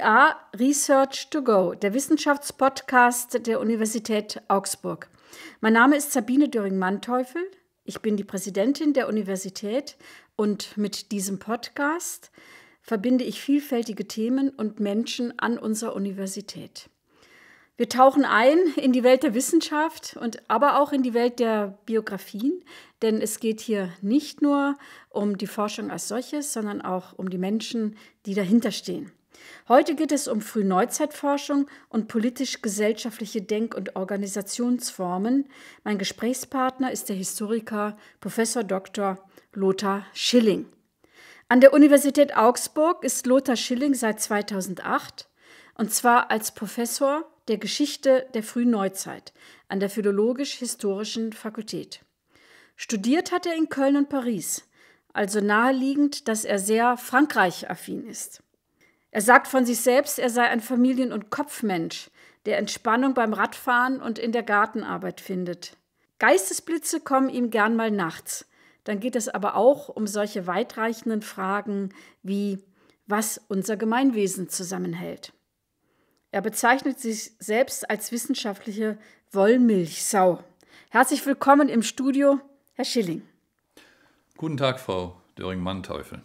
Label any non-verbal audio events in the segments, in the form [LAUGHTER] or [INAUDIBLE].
RPA Research to Go, der Wissenschaftspodcast der Universität Augsburg. Mein Name ist Sabine Döring-Manteuffel. Ich bin die Präsidentin der Universität und mit diesem Podcast verbinde ich vielfältige Themen und Menschen an unserer Universität. Wir tauchen ein in die Welt der Wissenschaft und aber auch in die Welt der Biografien, denn es geht hier nicht nur um die Forschung als solches, sondern auch um die Menschen, die dahinter stehen. Heute geht es um Frühneuzeitforschung und politisch-gesellschaftliche Denk- und Organisationsformen. Mein Gesprächspartner ist der Historiker Prof. Dr. Lothar Schilling. An der Universität Augsburg ist Lothar Schilling seit 2008 und zwar als Professor der Geschichte der Frühneuzeit an der Philologisch-Historischen Fakultät. Studiert hat er in Köln und Paris, also naheliegend, dass er sehr Frankreich-affin ist. Er sagt von sich selbst, er sei ein Familien- und Kopfmensch, der Entspannung beim Radfahren und in der Gartenarbeit findet. Geistesblitze kommen ihm gern mal nachts. Dann geht es aber auch um solche weitreichenden Fragen wie was unser Gemeinwesen zusammenhält. Er bezeichnet sich selbst als wissenschaftliche Wollmilchsau. Herzlich willkommen im Studio, Herr Schilling. Guten Tag, Frau Döring-Manteuffel.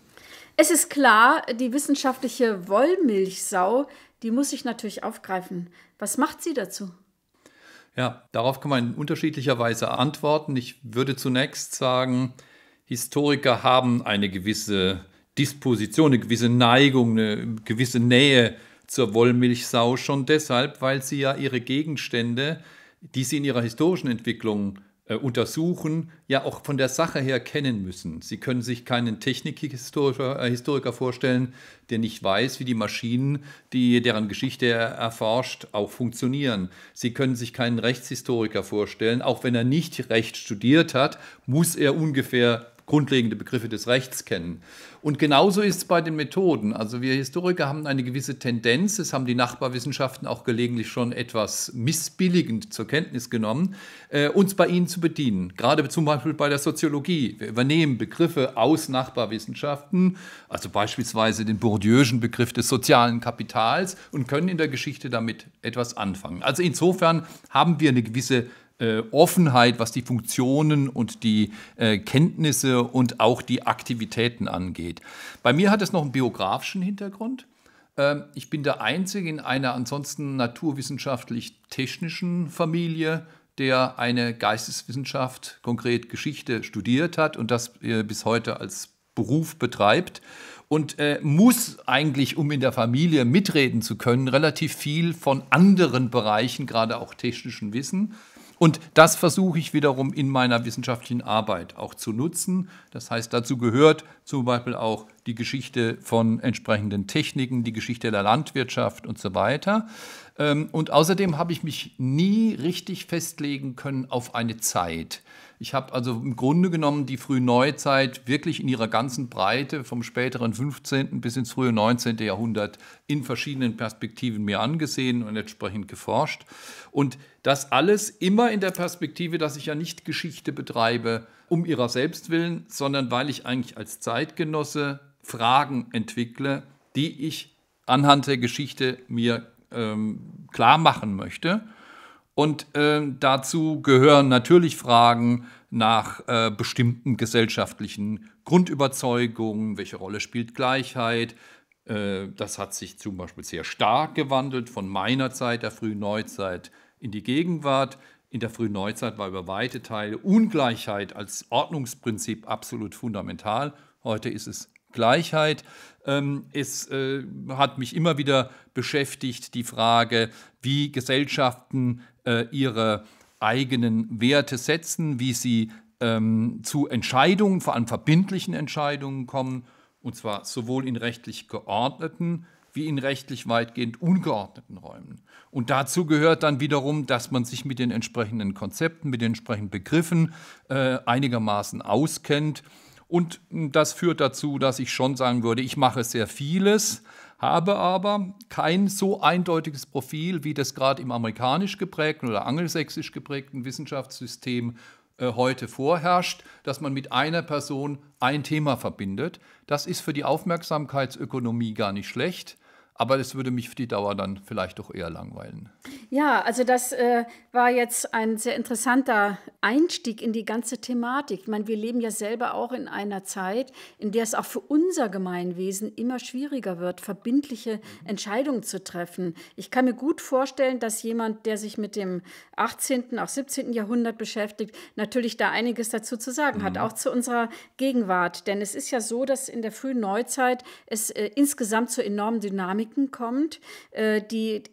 Es ist klar, die wissenschaftliche Wollmilchsau, die muss ich natürlich aufgreifen. Was macht sie dazu? Ja, darauf kann man in unterschiedlicher Weise antworten. Ich würde zunächst sagen, Historiker haben eine gewisse Disposition, eine gewisse Neigung, eine gewisse Nähe zur Wollmilchsau schon deshalb, weil sie ja ihre Gegenstände, die sie in ihrer historischen Entwicklung äh, untersuchen, ja auch von der Sache her kennen müssen. Sie können sich keinen Technikhistoriker äh, Historiker vorstellen, der nicht weiß, wie die Maschinen, die deren Geschichte er erforscht, auch funktionieren. Sie können sich keinen Rechtshistoriker vorstellen, auch wenn er nicht Recht studiert hat, muss er ungefähr grundlegende Begriffe des Rechts kennen. Und genauso ist es bei den Methoden. Also wir Historiker haben eine gewisse Tendenz, das haben die Nachbarwissenschaften auch gelegentlich schon etwas missbilligend zur Kenntnis genommen, äh, uns bei ihnen zu bedienen. Gerade zum Beispiel bei der Soziologie. Wir übernehmen Begriffe aus Nachbarwissenschaften, also beispielsweise den bourdieuschen Begriff des sozialen Kapitals und können in der Geschichte damit etwas anfangen. Also insofern haben wir eine gewisse äh, Offenheit, was die Funktionen und die äh, Kenntnisse und auch die Aktivitäten angeht. Bei mir hat es noch einen biografischen Hintergrund. Ähm, ich bin der Einzige in einer ansonsten naturwissenschaftlich-technischen Familie, der eine Geisteswissenschaft, konkret Geschichte, studiert hat und das äh, bis heute als Beruf betreibt und äh, muss eigentlich, um in der Familie mitreden zu können, relativ viel von anderen Bereichen, gerade auch technischen Wissen. Und das versuche ich wiederum in meiner wissenschaftlichen Arbeit auch zu nutzen. Das heißt, dazu gehört zum Beispiel auch die Geschichte von entsprechenden Techniken, die Geschichte der Landwirtschaft und so weiter. Ähm, und außerdem habe ich mich nie richtig festlegen können auf eine Zeit. Ich habe also im Grunde genommen die frühe Neuzeit wirklich in ihrer ganzen Breite vom späteren 15. bis ins frühe 19. Jahrhundert in verschiedenen Perspektiven mir angesehen und entsprechend geforscht. Und das alles immer in der Perspektive, dass ich ja nicht Geschichte betreibe um ihrer selbst willen, sondern weil ich eigentlich als Zeitgenosse Fragen entwickle, die ich anhand der Geschichte mir ähm, klar machen möchte. Und ähm, dazu gehören natürlich Fragen nach äh, bestimmten gesellschaftlichen Grundüberzeugungen, welche Rolle spielt Gleichheit. Äh, das hat sich zum Beispiel sehr stark gewandelt von meiner Zeit, der frühen Neuzeit, in die Gegenwart. In der frühen Neuzeit war über weite Teile Ungleichheit als Ordnungsprinzip absolut fundamental. Heute ist es Gleichheit. Ähm, es äh, hat mich immer wieder beschäftigt, die Frage, wie Gesellschaften äh, ihre eigenen Werte setzen, wie sie ähm, zu Entscheidungen, vor allem verbindlichen Entscheidungen kommen, und zwar sowohl in rechtlich geordneten wie in rechtlich weitgehend ungeordneten Räumen. Und dazu gehört dann wiederum, dass man sich mit den entsprechenden Konzepten, mit den entsprechenden Begriffen äh, einigermaßen auskennt und das führt dazu, dass ich schon sagen würde, ich mache sehr vieles, habe aber kein so eindeutiges Profil, wie das gerade im amerikanisch geprägten oder angelsächsisch geprägten Wissenschaftssystem äh, heute vorherrscht, dass man mit einer Person ein Thema verbindet. Das ist für die Aufmerksamkeitsökonomie gar nicht schlecht, aber das würde mich für die Dauer dann vielleicht doch eher langweilen. Ja, also das äh, war jetzt ein sehr interessanter Einstieg in die ganze Thematik. Ich meine, wir leben ja selber auch in einer Zeit, in der es auch für unser Gemeinwesen immer schwieriger wird, verbindliche mhm. Entscheidungen zu treffen. Ich kann mir gut vorstellen, dass jemand, der sich mit dem 18., auch 17. Jahrhundert beschäftigt, natürlich da einiges dazu zu sagen mhm. hat, auch zu unserer Gegenwart. Denn es ist ja so, dass in der frühen Neuzeit es äh, insgesamt zur enormen Dynamik Dynamiken kommt, äh, äh, die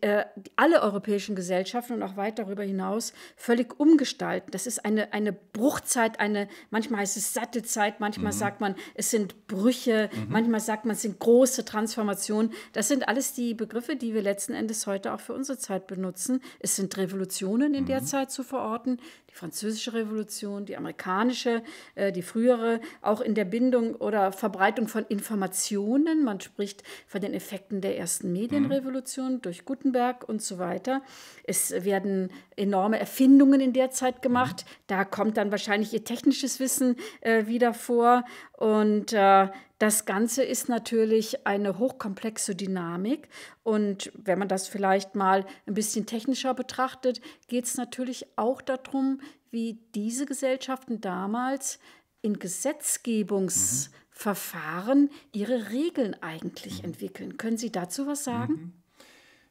alle europäischen Gesellschaften und auch weit darüber hinaus völlig umgestalten. Das ist eine, eine Bruchzeit, eine, manchmal heißt es satte Zeit, manchmal mhm. sagt man, es sind Brüche, mhm. manchmal sagt man, es sind große Transformationen. Das sind alles die Begriffe, die wir letzten Endes heute auch für unsere Zeit benutzen. Es sind Revolutionen in mhm. der Zeit zu verorten, die französische Revolution, die amerikanische, äh, die frühere, auch in der Bindung oder Verbreitung von Informationen. Man spricht von den Effekten der ersten Medienrevolution mhm. durch Gutenberg und so weiter. Es werden enorme Erfindungen in der Zeit gemacht. Mhm. Da kommt dann wahrscheinlich ihr technisches Wissen äh, wieder vor. Und äh, das Ganze ist natürlich eine hochkomplexe Dynamik. Und wenn man das vielleicht mal ein bisschen technischer betrachtet, geht es natürlich auch darum, wie diese Gesellschaften damals in Gesetzgebungsverfahren mhm. ihre Regeln eigentlich mhm. entwickeln. Können Sie dazu was sagen? Mhm.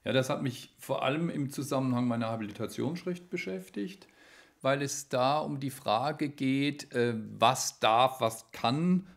Ja, das hat mich vor allem im Zusammenhang meiner Habilitationsschrift beschäftigt weil es da um die Frage geht, äh, was darf, was kann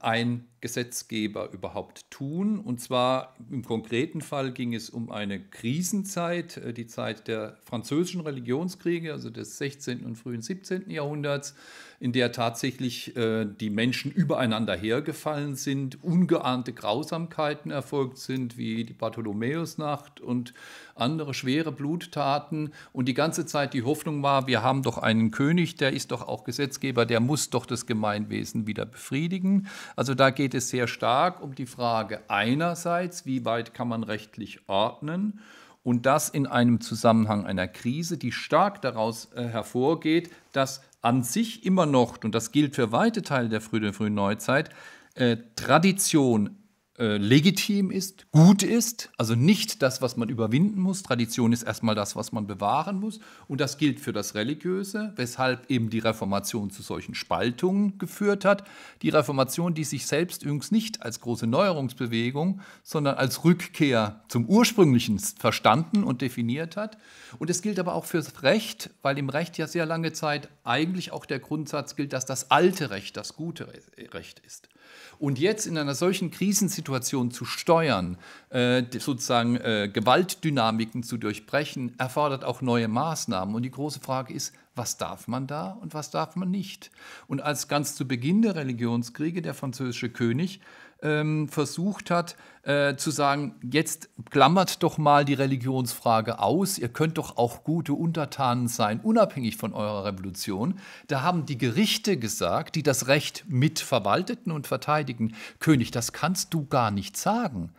ein Gesetzgeber überhaupt tun. Und zwar im konkreten Fall ging es um eine Krisenzeit, äh, die Zeit der französischen Religionskriege, also des 16. und frühen 17. Jahrhunderts in der tatsächlich äh, die Menschen übereinander hergefallen sind, ungeahnte Grausamkeiten erfolgt sind, wie die Bartholomäusnacht und andere schwere Bluttaten und die ganze Zeit die Hoffnung war, wir haben doch einen König, der ist doch auch Gesetzgeber, der muss doch das Gemeinwesen wieder befriedigen. Also da geht es sehr stark um die Frage einerseits, wie weit kann man rechtlich ordnen und das in einem Zusammenhang einer Krise, die stark daraus äh, hervorgeht, dass an sich immer noch, und das gilt für weite Teile der frühen, frühen Neuzeit, äh, Tradition, äh, legitim ist, gut ist, also nicht das, was man überwinden muss. Tradition ist erstmal das, was man bewahren muss. Und das gilt für das Religiöse, weshalb eben die Reformation zu solchen Spaltungen geführt hat. Die Reformation, die sich selbst übrigens nicht als große Neuerungsbewegung, sondern als Rückkehr zum Ursprünglichen verstanden und definiert hat. Und es gilt aber auch fürs Recht, weil im Recht ja sehr lange Zeit eigentlich auch der Grundsatz gilt, dass das alte Recht das gute Recht ist. Und jetzt in einer solchen Krisensituation zu steuern, äh, sozusagen äh, Gewaltdynamiken zu durchbrechen, erfordert auch neue Maßnahmen. Und die große Frage ist, was darf man da und was darf man nicht? Und als ganz zu Beginn der Religionskriege der französische König ähm, versucht hat, äh, zu sagen, jetzt klammert doch mal die Religionsfrage aus, ihr könnt doch auch gute Untertanen sein, unabhängig von eurer Revolution. Da haben die Gerichte gesagt, die das Recht mitverwalteten und verteidigen, König, das kannst du gar nicht sagen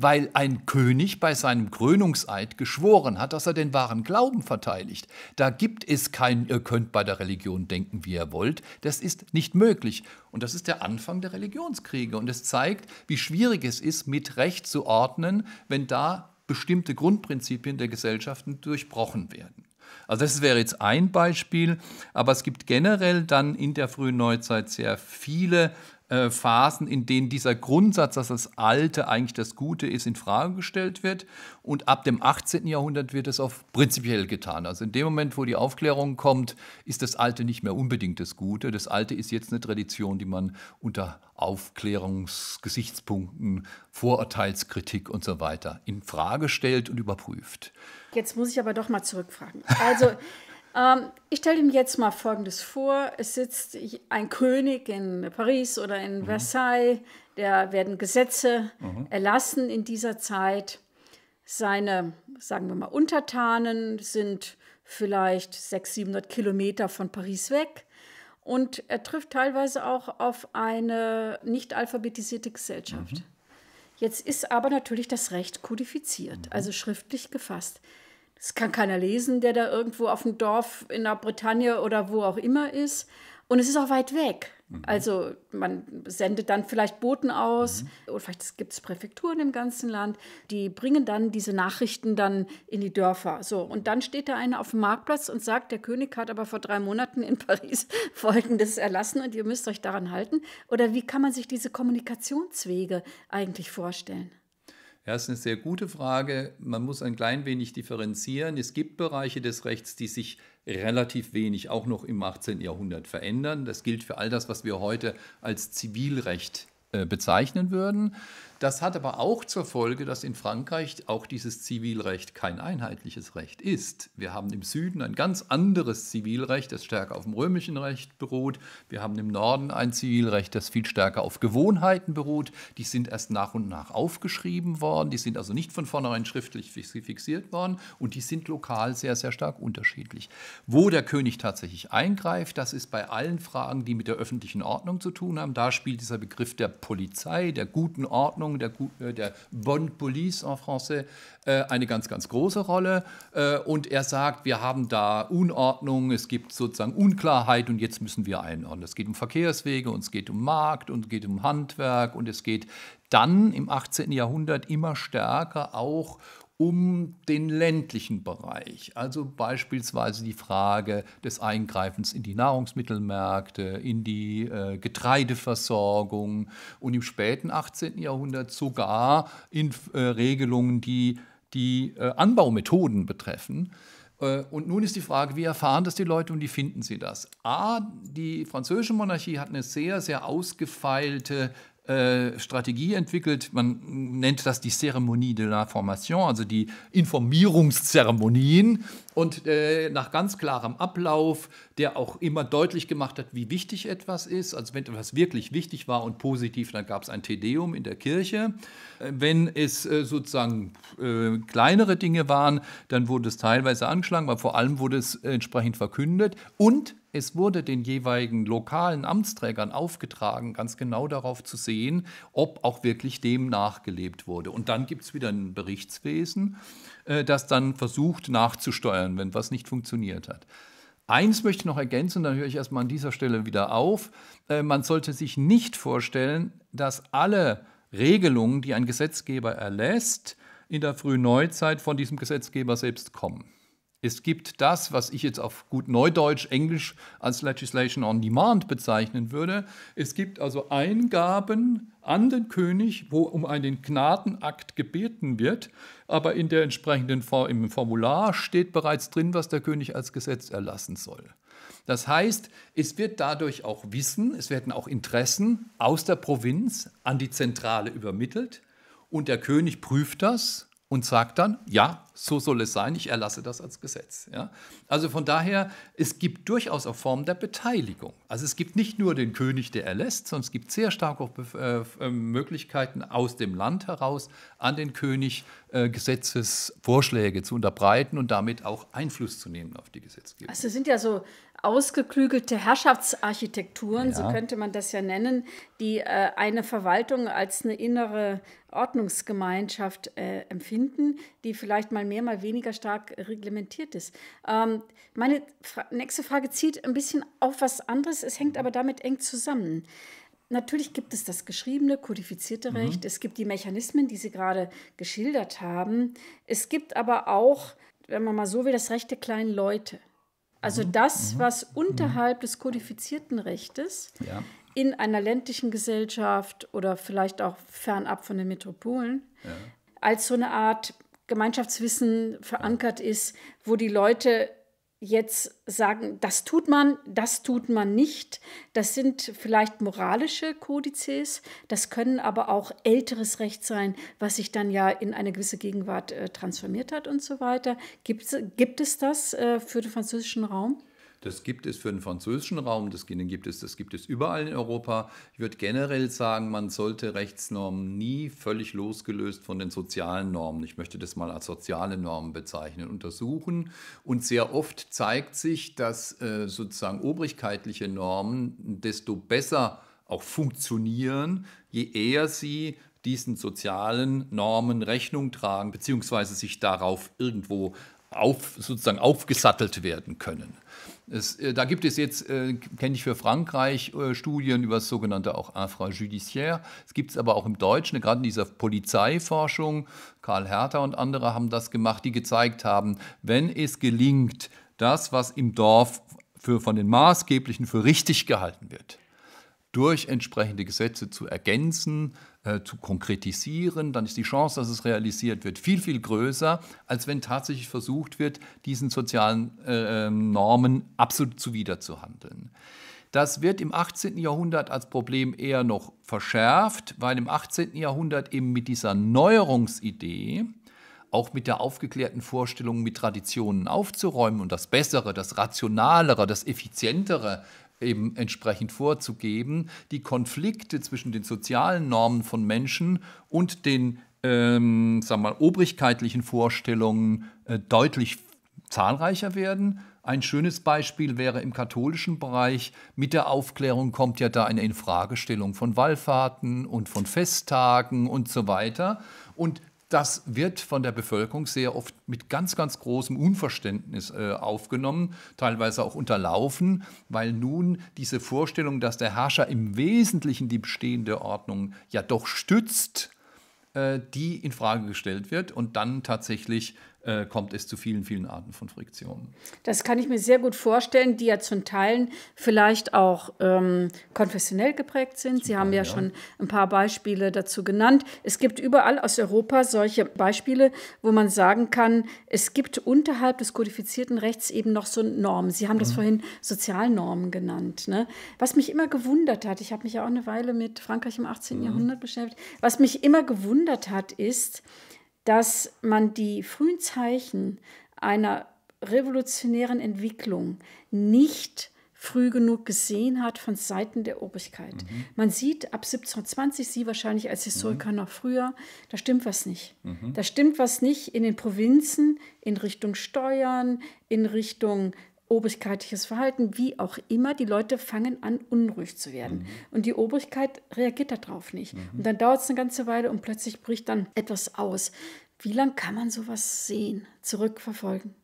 weil ein König bei seinem Krönungseid geschworen hat, dass er den wahren Glauben verteidigt. Da gibt es kein, ihr könnt bei der Religion denken, wie ihr wollt. Das ist nicht möglich. Und das ist der Anfang der Religionskriege. Und es zeigt, wie schwierig es ist, mit Recht zu ordnen, wenn da bestimmte Grundprinzipien der Gesellschaften durchbrochen werden. Also das wäre jetzt ein Beispiel, aber es gibt generell dann in der frühen Neuzeit sehr viele äh, Phasen, in denen dieser Grundsatz, dass das Alte eigentlich das Gute ist, in Frage gestellt wird. Und ab dem 18. Jahrhundert wird es auch prinzipiell getan. Also in dem Moment, wo die Aufklärung kommt, ist das Alte nicht mehr unbedingt das Gute. Das Alte ist jetzt eine Tradition, die man unter Aufklärungsgesichtspunkten, Vorurteilskritik und so weiter in Frage stellt und überprüft. Jetzt muss ich aber doch mal zurückfragen. Also [LAUGHS] Ähm, ich stelle ihm jetzt mal Folgendes vor. Es sitzt ein König in Paris oder in mhm. Versailles, der werden Gesetze mhm. erlassen in dieser Zeit. Seine, sagen wir mal, Untertanen sind vielleicht 600, 700 Kilometer von Paris weg. Und er trifft teilweise auch auf eine nicht alphabetisierte Gesellschaft. Mhm. Jetzt ist aber natürlich das Recht kodifiziert, mhm. also schriftlich gefasst. Das kann keiner lesen, der da irgendwo auf dem Dorf in der Bretagne oder wo auch immer ist. Und es ist auch weit weg. Mhm. Also man sendet dann vielleicht Boten aus mhm. oder vielleicht gibt es Präfekturen im ganzen Land, die bringen dann diese Nachrichten dann in die Dörfer. So und dann steht da einer auf dem Marktplatz und sagt, der König hat aber vor drei Monaten in [LAUGHS] Paris Folgendes erlassen und ihr müsst euch daran halten. Oder wie kann man sich diese Kommunikationswege eigentlich vorstellen? Ja, ist eine sehr gute Frage. Man muss ein klein wenig differenzieren. Es gibt Bereiche des Rechts, die sich relativ wenig auch noch im 18. Jahrhundert verändern. Das gilt für all das, was wir heute als Zivilrecht äh, bezeichnen würden. Das hat aber auch zur Folge, dass in Frankreich auch dieses Zivilrecht kein einheitliches Recht ist. Wir haben im Süden ein ganz anderes Zivilrecht, das stärker auf dem römischen Recht beruht. Wir haben im Norden ein Zivilrecht, das viel stärker auf Gewohnheiten beruht. Die sind erst nach und nach aufgeschrieben worden. Die sind also nicht von vornherein schriftlich fixiert worden. Und die sind lokal sehr, sehr stark unterschiedlich. Wo der König tatsächlich eingreift, das ist bei allen Fragen, die mit der öffentlichen Ordnung zu tun haben. Da spielt dieser Begriff der Polizei, der guten Ordnung, Ordnung, der, äh, der Bonne Police en français, äh, eine ganz, ganz große Rolle. Äh, und er sagt, wir haben da Unordnung, es gibt sozusagen Unklarheit und jetzt müssen wir einordnen. Es geht um Verkehrswege und es geht um Markt und es geht um Handwerk und es geht dann im 18. Jahrhundert immer stärker auch um den ländlichen Bereich. Also beispielsweise die Frage des Eingreifens in die Nahrungsmittelmärkte, in die äh, Getreideversorgung und im späten 18. Jahrhundert sogar in äh, Regelungen, die die äh, Anbaumethoden betreffen. Äh, und nun ist die Frage, wie erfahren das die Leute und wie finden sie das? A, die französische Monarchie hat eine sehr, sehr ausgefeilte äh, Strategie entwickelt. Man nennt das die Zeremonie de la Formation, also die Informierungszeremonien. Und äh, nach ganz klarem Ablauf, der auch immer deutlich gemacht hat, wie wichtig etwas ist. Also wenn etwas wirklich wichtig war und positiv, dann gab es ein Tedeum in der Kirche. Äh, wenn es äh, sozusagen kleinere Dinge waren, dann wurde es teilweise angeschlagen, aber vor allem wurde es entsprechend verkündet. Und es wurde den jeweiligen lokalen Amtsträgern aufgetragen, ganz genau darauf zu sehen, ob auch wirklich dem nachgelebt wurde. Und dann gibt es wieder ein Berichtswesen, äh, das dann versucht nachzusteuern, wenn was nicht funktioniert hat. Eins möchte ich noch ergänzen, dann höre ich erstmal an dieser Stelle wieder auf. Äh, man sollte sich nicht vorstellen, dass alle Regelungen, die ein Gesetzgeber erlässt, in der frühen Neuzeit von diesem Gesetzgeber selbst kommen. Es gibt das, was ich jetzt auf gut Neudeutsch, Englisch als Legislation on Demand bezeichnen würde. Es gibt also Eingaben an den König, wo um einen Gnadenakt gebeten wird, aber in der entsprechenden im Formular steht bereits drin, was der König als Gesetz erlassen soll. Das heißt, es wird dadurch auch Wissen, es werden auch Interessen aus der Provinz an die Zentrale übermittelt und der König prüft das und sagt dann, ja, so soll es sein, ich erlasse das als Gesetz. Ja? Also von daher, es gibt durchaus auch Formen der Beteiligung. Also es gibt nicht nur den König, der erlässt, sondern es gibt sehr starke äh, äh, Möglichkeiten aus dem Land heraus an den König äh, Gesetzesvorschläge zu unterbreiten und damit auch Einfluss zu nehmen auf die Gesetzgebung. Also sind ja so ausgeklügelte Herrschaftsarchitekturen, ja. so könnte man das ja nennen, die äh, eine Verwaltung als eine innere Ordnungsgemeinschaft äh, empfinden, die vielleicht mal mehr, mal weniger stark reglementiert ist. Ähm, meine Fra nächste Frage zieht ein bisschen auf was anderes, es hängt mhm. aber damit eng zusammen. Natürlich gibt es das geschriebene, kodifizierte mhm. Recht, es gibt die Mechanismen, die Sie gerade geschildert haben, es gibt aber auch, wenn man mal so will, das Recht der kleinen Leute. Also mhm. das, mhm. was unterhalb mhm. des kodifizierten Rechtes ja. in einer ländlichen Gesellschaft oder vielleicht auch fernab von den Metropolen ja. als so eine Art Gemeinschaftswissen verankert ist, wo die Leute jetzt sagen, das tut man, das tut man nicht. Das sind vielleicht moralische Kodizes, das können aber auch älteres Recht sein, was sich dann ja in eine gewisse Gegenwart äh, transformiert hat und so weiter. Gibt, gibt es das äh, für den französischen Raum? Das gibt es für den französischen Raum, das gibt es, das gibt es überall in Europa. Ich würde generell sagen, man sollte Rechtsnormen nie völlig losgelöst von den sozialen Normen, ich möchte das mal als soziale Normen bezeichnen, untersuchen. Und sehr oft zeigt sich, dass äh, sozusagen obrigkeitliche Normen desto besser auch funktionieren, je eher sie diesen sozialen Normen Rechnung tragen, beziehungsweise sich darauf irgendwo auf, sozusagen aufgesattelt werden können. Es, äh, da gibt es jetzt, äh, kenne ich für Frankreich, äh, Studien über das sogenannte auch Infrajudiciaire. Es gibt es aber auch im Deutschen, ne, gerade in dieser Polizeiforschung. Karl Hertha und andere haben das gemacht, die gezeigt haben, wenn es gelingt, das, was im Dorf für, von den Maßgeblichen für richtig gehalten wird, durch entsprechende Gesetze zu ergänzen, äh, zu konkretisieren, dann ist die Chance, dass es realisiert wird, viel, viel größer, als wenn tatsächlich versucht wird, diesen sozialen äh, ähm, Normen absolut zuwiderzuhandeln. Das wird im 18. Jahrhundert als Problem eher noch verschärft, weil im 18. Jahrhundert eben mit dieser Neuerungsidee, auch mit der aufgeklärten Vorstellung, mit Traditionen aufzuräumen und das Bessere, das Rationalere, das Effizientere eben entsprechend vorzugeben, die Konflikte zwischen den sozialen Normen von Menschen und den ähm, sagen wir mal, obrigkeitlichen Vorstellungen äh, deutlich zahlreicher werden. Ein schönes Beispiel wäre im katholischen Bereich. Mit der Aufklärung kommt ja da eine Infragestellung von Wallfahrten und von Festtagen und so weiter. Und das wird von der Bevölkerung sehr oft mit ganz, ganz großem Unverständnis äh, aufgenommen, teilweise auch unterlaufen, weil nun diese Vorstellung, dass der Herrscher im Wesentlichen die bestehende Ordnung ja doch stützt, äh, die in Frage gestellt wird und dann tatsächlich äh, kommt es zu vielen, vielen Arten von Friktionen. Das kann ich mir sehr gut vorstellen, die ja zum Teil vielleicht auch ähm, konfessionell geprägt sind. Sie haben ja, ja, schon ein paar Beispiele dazu genannt. Es gibt überall aus Europa solche Beispiele, wo man sagen kann, es gibt unterhalb des kodifizierten Rechts eben noch so Normen. Sie haben das mhm. vorhin Sozialnormen genannt. Ne? Was mich immer gewundert hat, ich habe mich ja auch eine Weile mit Frankreich im 18. Mhm. Jahrhundert beschäftigt, was mich immer gewundert hat, ist, dass man die frühen Zeichen einer revolutionären Entwicklung nicht früh genug gesehen hat von Seiten der Obrigkeit. Mhm. Man sieht ab 1720, Sie wahrscheinlich als Historiker mhm. noch früher, da stimmt was nicht. Mhm. Da stimmt was nicht in den Provinzen in Richtung Steuern, in Richtung obrigkeitliches Verhalten, wie auch immer, die Leute fangen an, unruhig zu werden. Mhm. Und die Obrigkeit reagiert darauf nicht. Mhm. Und dann dauert es eine ganze Weile und plötzlich bricht dann etwas aus. Wie lange kann man sowas sehen, zurückverfolgen?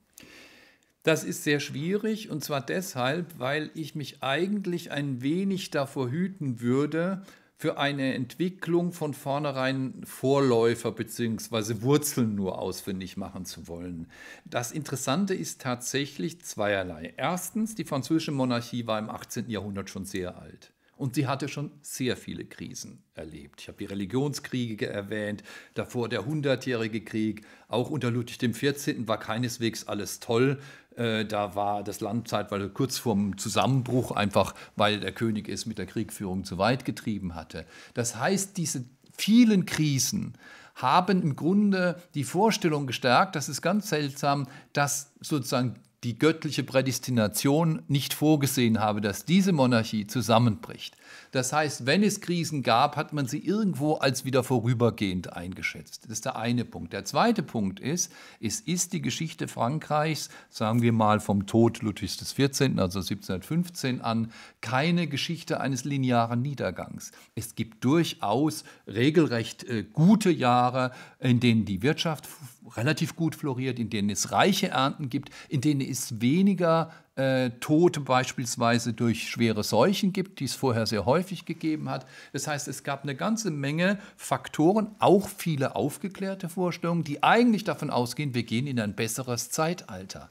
Das ist sehr schwierig und zwar deshalb, weil ich mich eigentlich ein wenig davor hüten würde, für eine Entwicklung von vornherein Vorläufer bzw. Wurzeln nur ausfindig machen zu wollen. Das Interessante ist tatsächlich zweierlei. Erstens, die französische Monarchie war im 18. Jahrhundert schon sehr alt. Und sie hatte schon sehr viele Krisen erlebt. Ich habe die Religionskriege erwähnt, davor der Hundertjährige Krieg. Auch unter Ludwig XIV. war keineswegs alles toll. Äh, da war das Land zeitweise kurz vorm Zusammenbruch, einfach weil der König es mit der Kriegführung zu weit getrieben hatte. Das heißt, diese vielen Krisen haben im Grunde die Vorstellung gestärkt, das ist ganz seltsam, dass sozusagen die göttliche Prädestination nicht vorgesehen habe, dass diese Monarchie zusammenbricht. Das heißt, wenn es Krisen gab, hat man sie irgendwo als wieder vorübergehend eingeschätzt. Das ist der eine Punkt. Der zweite Punkt ist, es ist die Geschichte Frankreichs, sagen wir mal vom Tod Ludwigs XIV., also 1715 an, keine Geschichte eines linearen Niedergangs. Es gibt durchaus regelrecht äh, gute Jahre, in denen die Wirtschaft relativ gut floriert, in denen es reiche Ernten gibt, in denen es weniger äh, Tote beispielsweise durch schwere Seuchen gibt, die es vorher sehr häufig gegeben hat. Das heißt, es gab eine ganze Menge Faktoren, auch viele aufgeklärte Vorstellungen, die eigentlich davon ausgehen, wir gehen in ein besseres Zeitalter.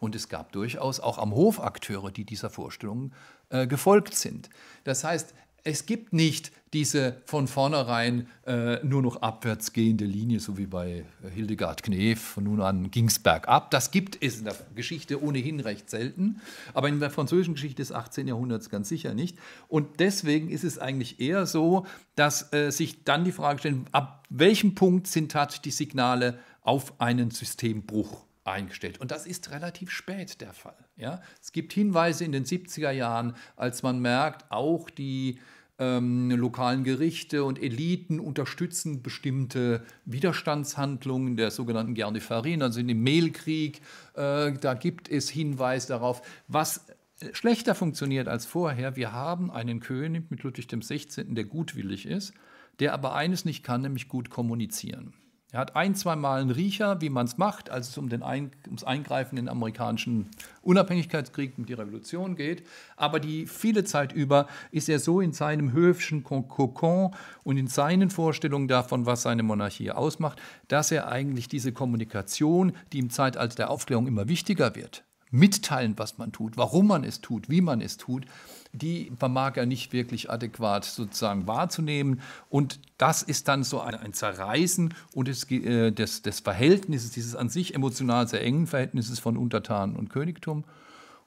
Und es gab durchaus auch am Hof Akteure, die dieser Vorstellung äh, gefolgt sind. Das heißt, es gibt nicht diese von vornherein äh, nur noch abwärts gehende Linie, so wie bei äh, Hildegard Knef, von nun an ging es bergab. Das gibt es in der Geschichte ohnehin recht selten, aber in der französischen Geschichte des 18. Jahrhunderts ganz sicher nicht. Und deswegen ist es eigentlich eher so, dass äh, sich dann die Frage stellt: ab welchem Punkt sind tatsächlich die Signale auf einen Systembruch eingestellt. Und das ist relativ spät der Fall. Ja? Es gibt Hinweise in den 70er Jahren, als man merkt, auch die ähm, lokalen Gerichte und Eliten unterstützen bestimmte Widerstandshandlungen der sogenannten Gernifarien, also in dem Mehlkrieg. Äh, da gibt es Hinweise darauf, was äh, schlechter funktioniert als vorher. Wir haben einen König mit Ludwig XVI., der gutwillig ist, der aber eines nicht kann, nämlich gut kommunizieren. Er hat ein, zwei Mal einen Riecher, wie man es macht, als es um den ein, ums Eingreifen in den amerikanischen Unabhängigkeitskrieg mit die Revolution geht. Aber die viele Zeit über ist er so in seinem höfischen Kokon und in seinen Vorstellungen davon, was seine Monarchie ausmacht, dass er eigentlich diese Kommunikation, die im Zeitalter der Aufklärung immer wichtiger wird, mitteilen, was man tut, warum man es tut, wie man es tut, die vermag er nicht wirklich adäquat sozusagen wahrzunehmen. Und das ist dann so ein, Zerreißen und es, äh, des, des Verhältnisses, dieses an sich emotional sehr engen Verhältnisses von Untertanen und Königtum.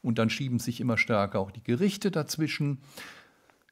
Und dann schieben sich immer stärker auch die Gerichte dazwischen.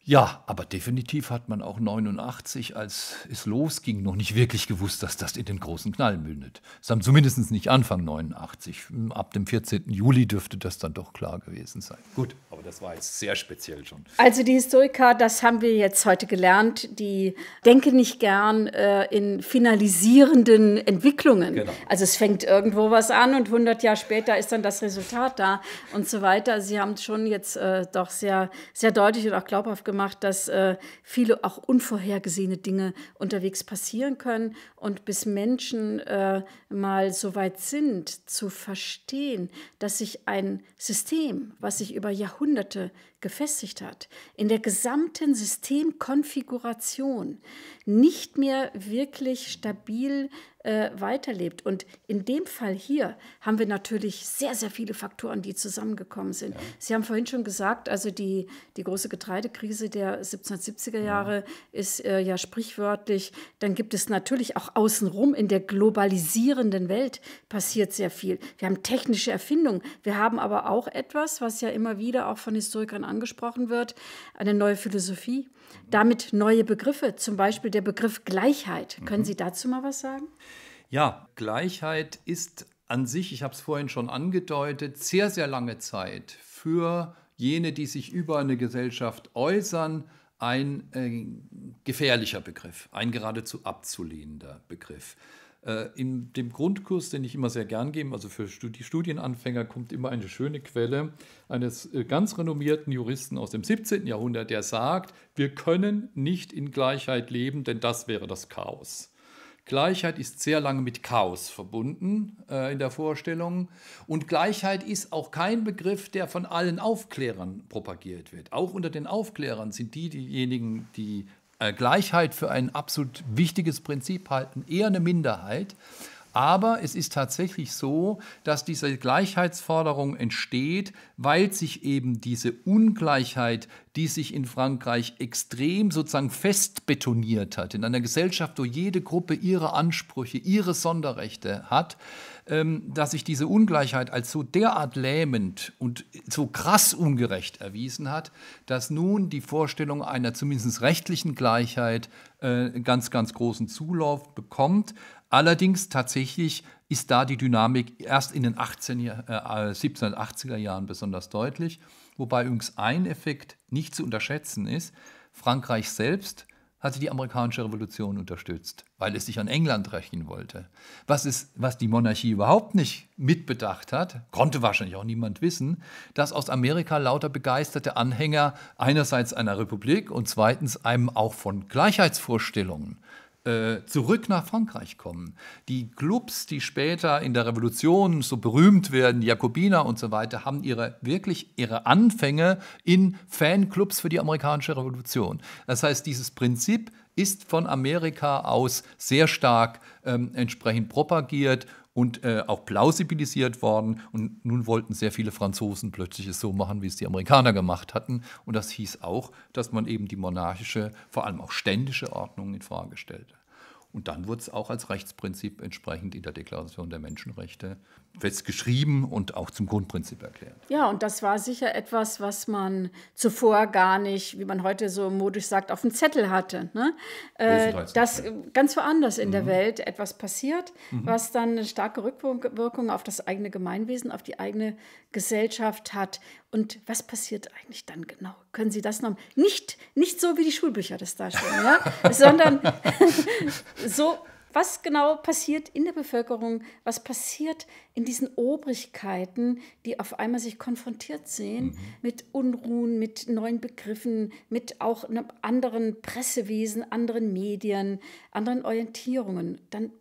Ja, aber definitiv hat man auch 89, als es losging, noch nicht wirklich gewusst, dass das in den großen Knall mündet. zumindest nicht Anfang 89. Ab dem 14. Juli dürfte das dann doch klar gewesen sein. Gut, aber das war jetzt sehr speziell schon. Also die Historiker, das haben wir jetzt heute gelernt, die denken nicht gern äh, in finalisierenden Entwicklungen. Genau. Also es fängt irgendwo was an und 100 Jahre später ist dann das Resultat da und so weiter. Sie haben schon jetzt äh, doch sehr, sehr deutlich und auch glaubhaft gemacht, gemacht, dass äh, viele auch unvorhergesehene Dinge unterwegs passieren können. Und bis Menschen äh, mal so weit sind, zu verstehen, dass sich ein System, was sich über Jahrhunderte gefestigt hat, in der gesamten Systemkonfiguration nicht mehr wirklich stabil äh, weiterlebt. Und in dem Fall hier haben wir natürlich sehr, sehr viele Faktoren, die zusammengekommen sind. Ja. Sie haben vorhin schon gesagt, also die, die große Getreidekrise der 1770er Jahre ja. ist äh, ja sprichwörtlich. Dann gibt es natürlich auch außenrum in der globalisierenden Welt passiert sehr viel. Wir haben technische Erfindungen. Wir haben aber auch etwas, was ja immer wieder auch von Historikern angesprochen wird, eine neue Philosophie, damit neue Begriffe, zum Beispiel der Begriff Gleichheit. Mhm. Können Sie dazu mal was sagen? Ja, Gleichheit ist an sich, ich habe es vorhin schon angedeutet, sehr, sehr lange Zeit für jene, die sich über eine Gesellschaft äußern, ein äh, gefährlicher Begriff, ein geradezu abzulehnender Begriff. Äh, in dem Grundkurs, den ich immer sehr gern gebe, also für die Studienanfänger, kommt immer eine schöne Quelle eines äh, ganz renommierten Juristen aus dem 17. Jahrhundert, der sagt, wir können nicht in Gleichheit leben, denn das wäre das Chaos. Gleichheit ist sehr lange mit Chaos verbunden äh, in der Vorstellung. Und Gleichheit ist auch kein Begriff, der von allen Aufklärern propagiert wird. Auch unter den Aufklärern sind die diejenigen, die äh, Gleichheit für ein absolut wichtiges Prinzip halten, eher eine Minderheit. Aber es ist tatsächlich so, dass diese Gleichheitsforderung entsteht, weil sich eben diese Ungleichheit, die sich in Frankreich extrem sozusagen festbetoniert hat, in einer Gesellschaft, wo jede Gruppe ihre Ansprüche, ihre Sonderrechte hat, ähm, dass sich diese Ungleichheit als so derart lähmend und so krass ungerecht erwiesen hat, dass nun die Vorstellung einer zumindest rechtlichen Gleichheit äh, ganz, ganz großen Zulauf bekommt. Allerdings tatsächlich ist da die Dynamik erst in den 18, äh, 1780er äh, Jahren besonders deutlich, wobei übrigens ein Effekt nicht zu unterschätzen ist, Frankreich selbst hatte die amerikanische Revolution unterstützt, weil es sich an England rächen wollte. Was, es, was die Monarchie überhaupt nicht mitbedacht hat, konnte wahrscheinlich auch niemand wissen, dass aus Amerika lauter begeisterte Anhänger einerseits einer Republik und zweitens einem auch von Gleichheitsvorstellungen äh, zurück nach Frankreich kommen. Die Clubs, die später in der Revolution so berühmt werden, Jakobiner und so weiter, haben ihre wirklich ihre Anfänge in Fanclubs für die amerikanische Revolution. Das heißt, dieses Prinzip ist von Amerika aus sehr stark ähm, entsprechend propagiert und äh, auch plausibilisiert worden. Und nun wollten sehr viele Franzosen plötzlich es so machen, wie es die Amerikaner gemacht hatten. Und das hieß auch, dass man eben die monarchische, vor allem auch ständische Ordnung in Frage stellte. Und dann wurde es auch als Rechtsprinzip entsprechend in der Deklaration der Menschenrechte festgeschrieben und auch zum Grundprinzip erklärt. Ja, und das war sicher etwas, was man zuvor gar nicht, wie man heute so modisch sagt, auf dem Zettel hatte. Ne? Äh, dass ganz woanders in mhm. der Welt etwas passiert, mhm. was dann eine starke Rückwirkung auf das eigene Gemeinwesen, auf die eigene Gesellschaft hat. Und was passiert eigentlich dann genau? Können Sie das noch? Nicht, nicht so, wie die Schulbücher das darstellen, ja? [LAUGHS] sondern [LAUGHS] so was genau passiert in der Bevölkerung, was passiert in diesen Obrigkeiten, die auf einmal sich konfrontiert sehen mhm. mit Unruhen, mit neuen Begriffen, mit auch einem anderen Pressewesen, anderen Medien, anderen Orientierungen. Dann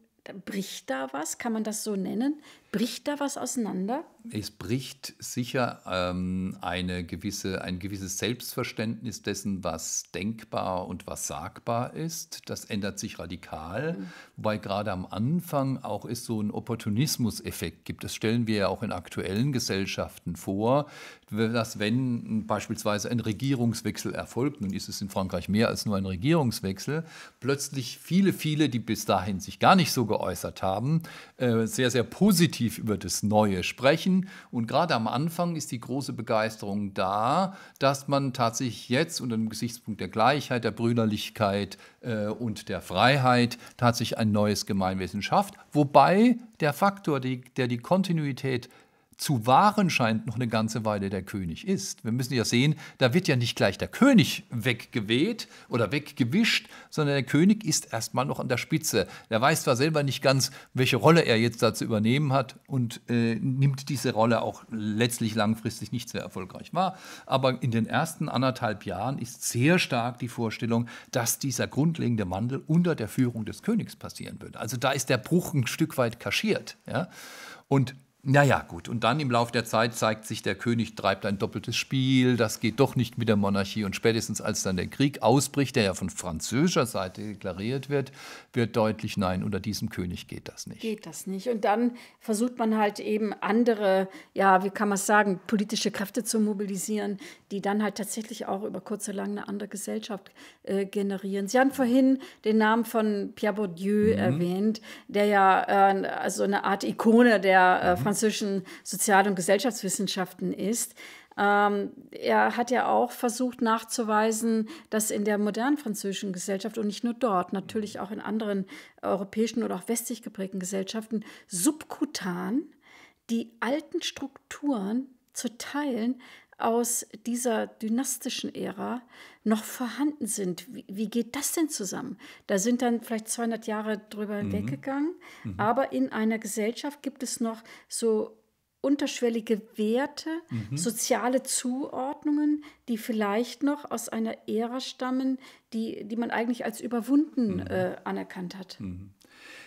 bricht da was, kann man das so nennen? Bricht da was auseinander? Es bricht sicher ähm, eine gewisse, ein gewisses Selbstverständnis dessen, was denkbar und was sagbar ist. Das ändert sich radikal, mhm. wobei gerade am Anfang auch es so einen Opportunismus-Effekt gibt. Das stellen wir ja auch in aktuellen Gesellschaften vor, dass wenn beispielsweise ein Regierungswechsel erfolgt, nun ist es in Frankreich mehr als nur ein Regierungswechsel, plötzlich viele, viele, die bis dahin sich gar nicht so geäußert haben, äh, sehr, sehr positiv positiv über das Neue sprechen. Und gerade am Anfang ist die große Begeisterung da, dass man tatsächlich jetzt unter dem Gesichtspunkt der Gleichheit, der Brüderlichkeit äh, und der Freiheit tatsächlich ein neues Gemeinwesen schafft. Wobei der Faktor, die, der die Kontinuität zu wahren scheint, noch eine ganze Weile der König ist. Wir müssen ja sehen, da wird ja nicht gleich der König weggeweht oder weggewischt, sondern der König ist erstmal noch an der Spitze. Er weiß zwar selber nicht ganz, welche Rolle er jetzt da zu übernehmen hat und äh, nimmt diese Rolle auch letztlich langfristig nicht sehr erfolgreich wahr, aber in den ersten anderthalb Jahren ist sehr stark die Vorstellung, dass dieser grundlegende Wandel unter der Führung des Königs passieren wird. Also da ist der Bruch ein Stück weit kaschiert. Ja? Und naja, gut. Und dann im Laufe der Zeit zeigt sich, der König treibt ein doppeltes Spiel, das geht doch nicht mit der Monarchie. Und spätestens als dann der Krieg ausbricht, der ja von französischer Seite deklariert wird, wird deutlich, nein, unter diesem König geht das nicht. Geht das nicht. Und dann versucht man halt eben andere, ja, wie kann man es sagen, politische Kräfte zu mobilisieren, die dann halt tatsächlich auch über kurz oder lang eine andere Gesellschaft äh, generieren. Sie haben vorhin den Namen von Pierre Bourdieu mhm. erwähnt, der ja äh, also eine Art Ikone der äh, mhm französischen Sozial- und Gesellschaftswissenschaften ist. Ähm, er hat ja auch versucht nachzuweisen, dass in der modernen französischen Gesellschaft und nicht nur dort, natürlich auch in anderen europäischen oder auch westlich geprägten Gesellschaften, subkutan die alten Strukturen zu teilen aus dieser dynastischen Ära noch vorhanden sind. Wie, wie, geht das denn zusammen? Da sind dann vielleicht 200 Jahre drüber mhm. hinweggegangen, mhm. mhm. aber in einer Gesellschaft gibt es noch so unterschwellige Werte, mhm. soziale Zuordnungen, die vielleicht noch aus einer Ära stammen, die, die man eigentlich als überwunden mhm. äh, anerkannt hat. Mhm.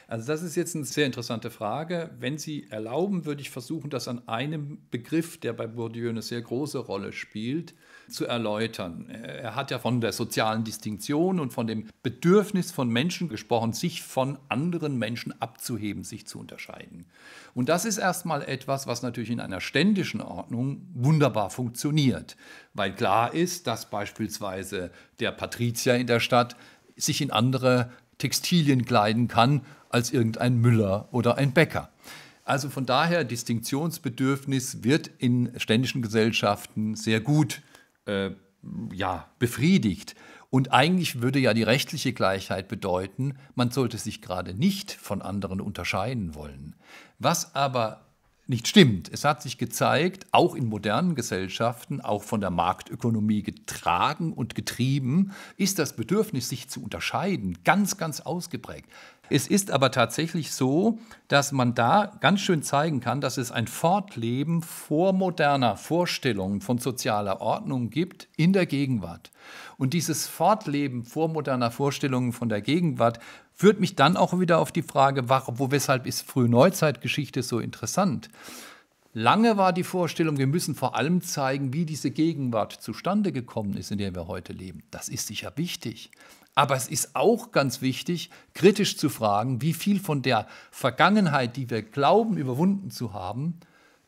Also das ist jetzt eine sehr interessante Frage. Wenn Sie erlauben, würde ich versuchen, das an einem Begriff, der bei Bourdieu eine sehr große Rolle spielt, zu erläutern. Er hat ja von der sozialen Distinktion und von dem Bedürfnis von Menschen gesprochen, sich von anderen Menschen abzuheben, sich zu unterscheiden. Und das ist erstmal etwas, was natürlich in einer ständischen Ordnung wunderbar funktioniert, weil klar ist, dass beispielsweise der Patrizier in der Stadt sich in andere Textilien kleiden kann als irgendein Müller oder ein Bäcker. Also von daher, Distinktionsbedürfnis wird in ständischen Gesellschaften sehr gut äh, ja, befriedigt. Und eigentlich würde ja die rechtliche Gleichheit bedeuten, man sollte sich gerade nicht von anderen unterscheiden wollen. Was aber nicht stimmt. Es hat sich gezeigt, auch in modernen Gesellschaften, auch von der Marktökonomie getragen und getrieben, ist das Bedürfnis, sich zu unterscheiden, ganz, ganz ausgeprägt. Es ist aber tatsächlich so, dass man da ganz schön zeigen kann, dass es ein Fortleben vormoderner Vorstellungen von sozialer Ordnung gibt in der Gegenwart. Und dieses Fortleben vormoderner Vorstellungen von der Gegenwart führt mich dann auch wieder auf die Frage, wo, weshalb ist Frühneuzeitgeschichte so interessant? Lange war die Vorstellung, wir müssen vor allem zeigen, wie diese Gegenwart zustande gekommen ist, in der wir heute leben. Das ist sicher wichtig. Aber es ist auch ganz wichtig, kritisch zu fragen, wie viel von der Vergangenheit, die wir glauben überwunden zu haben,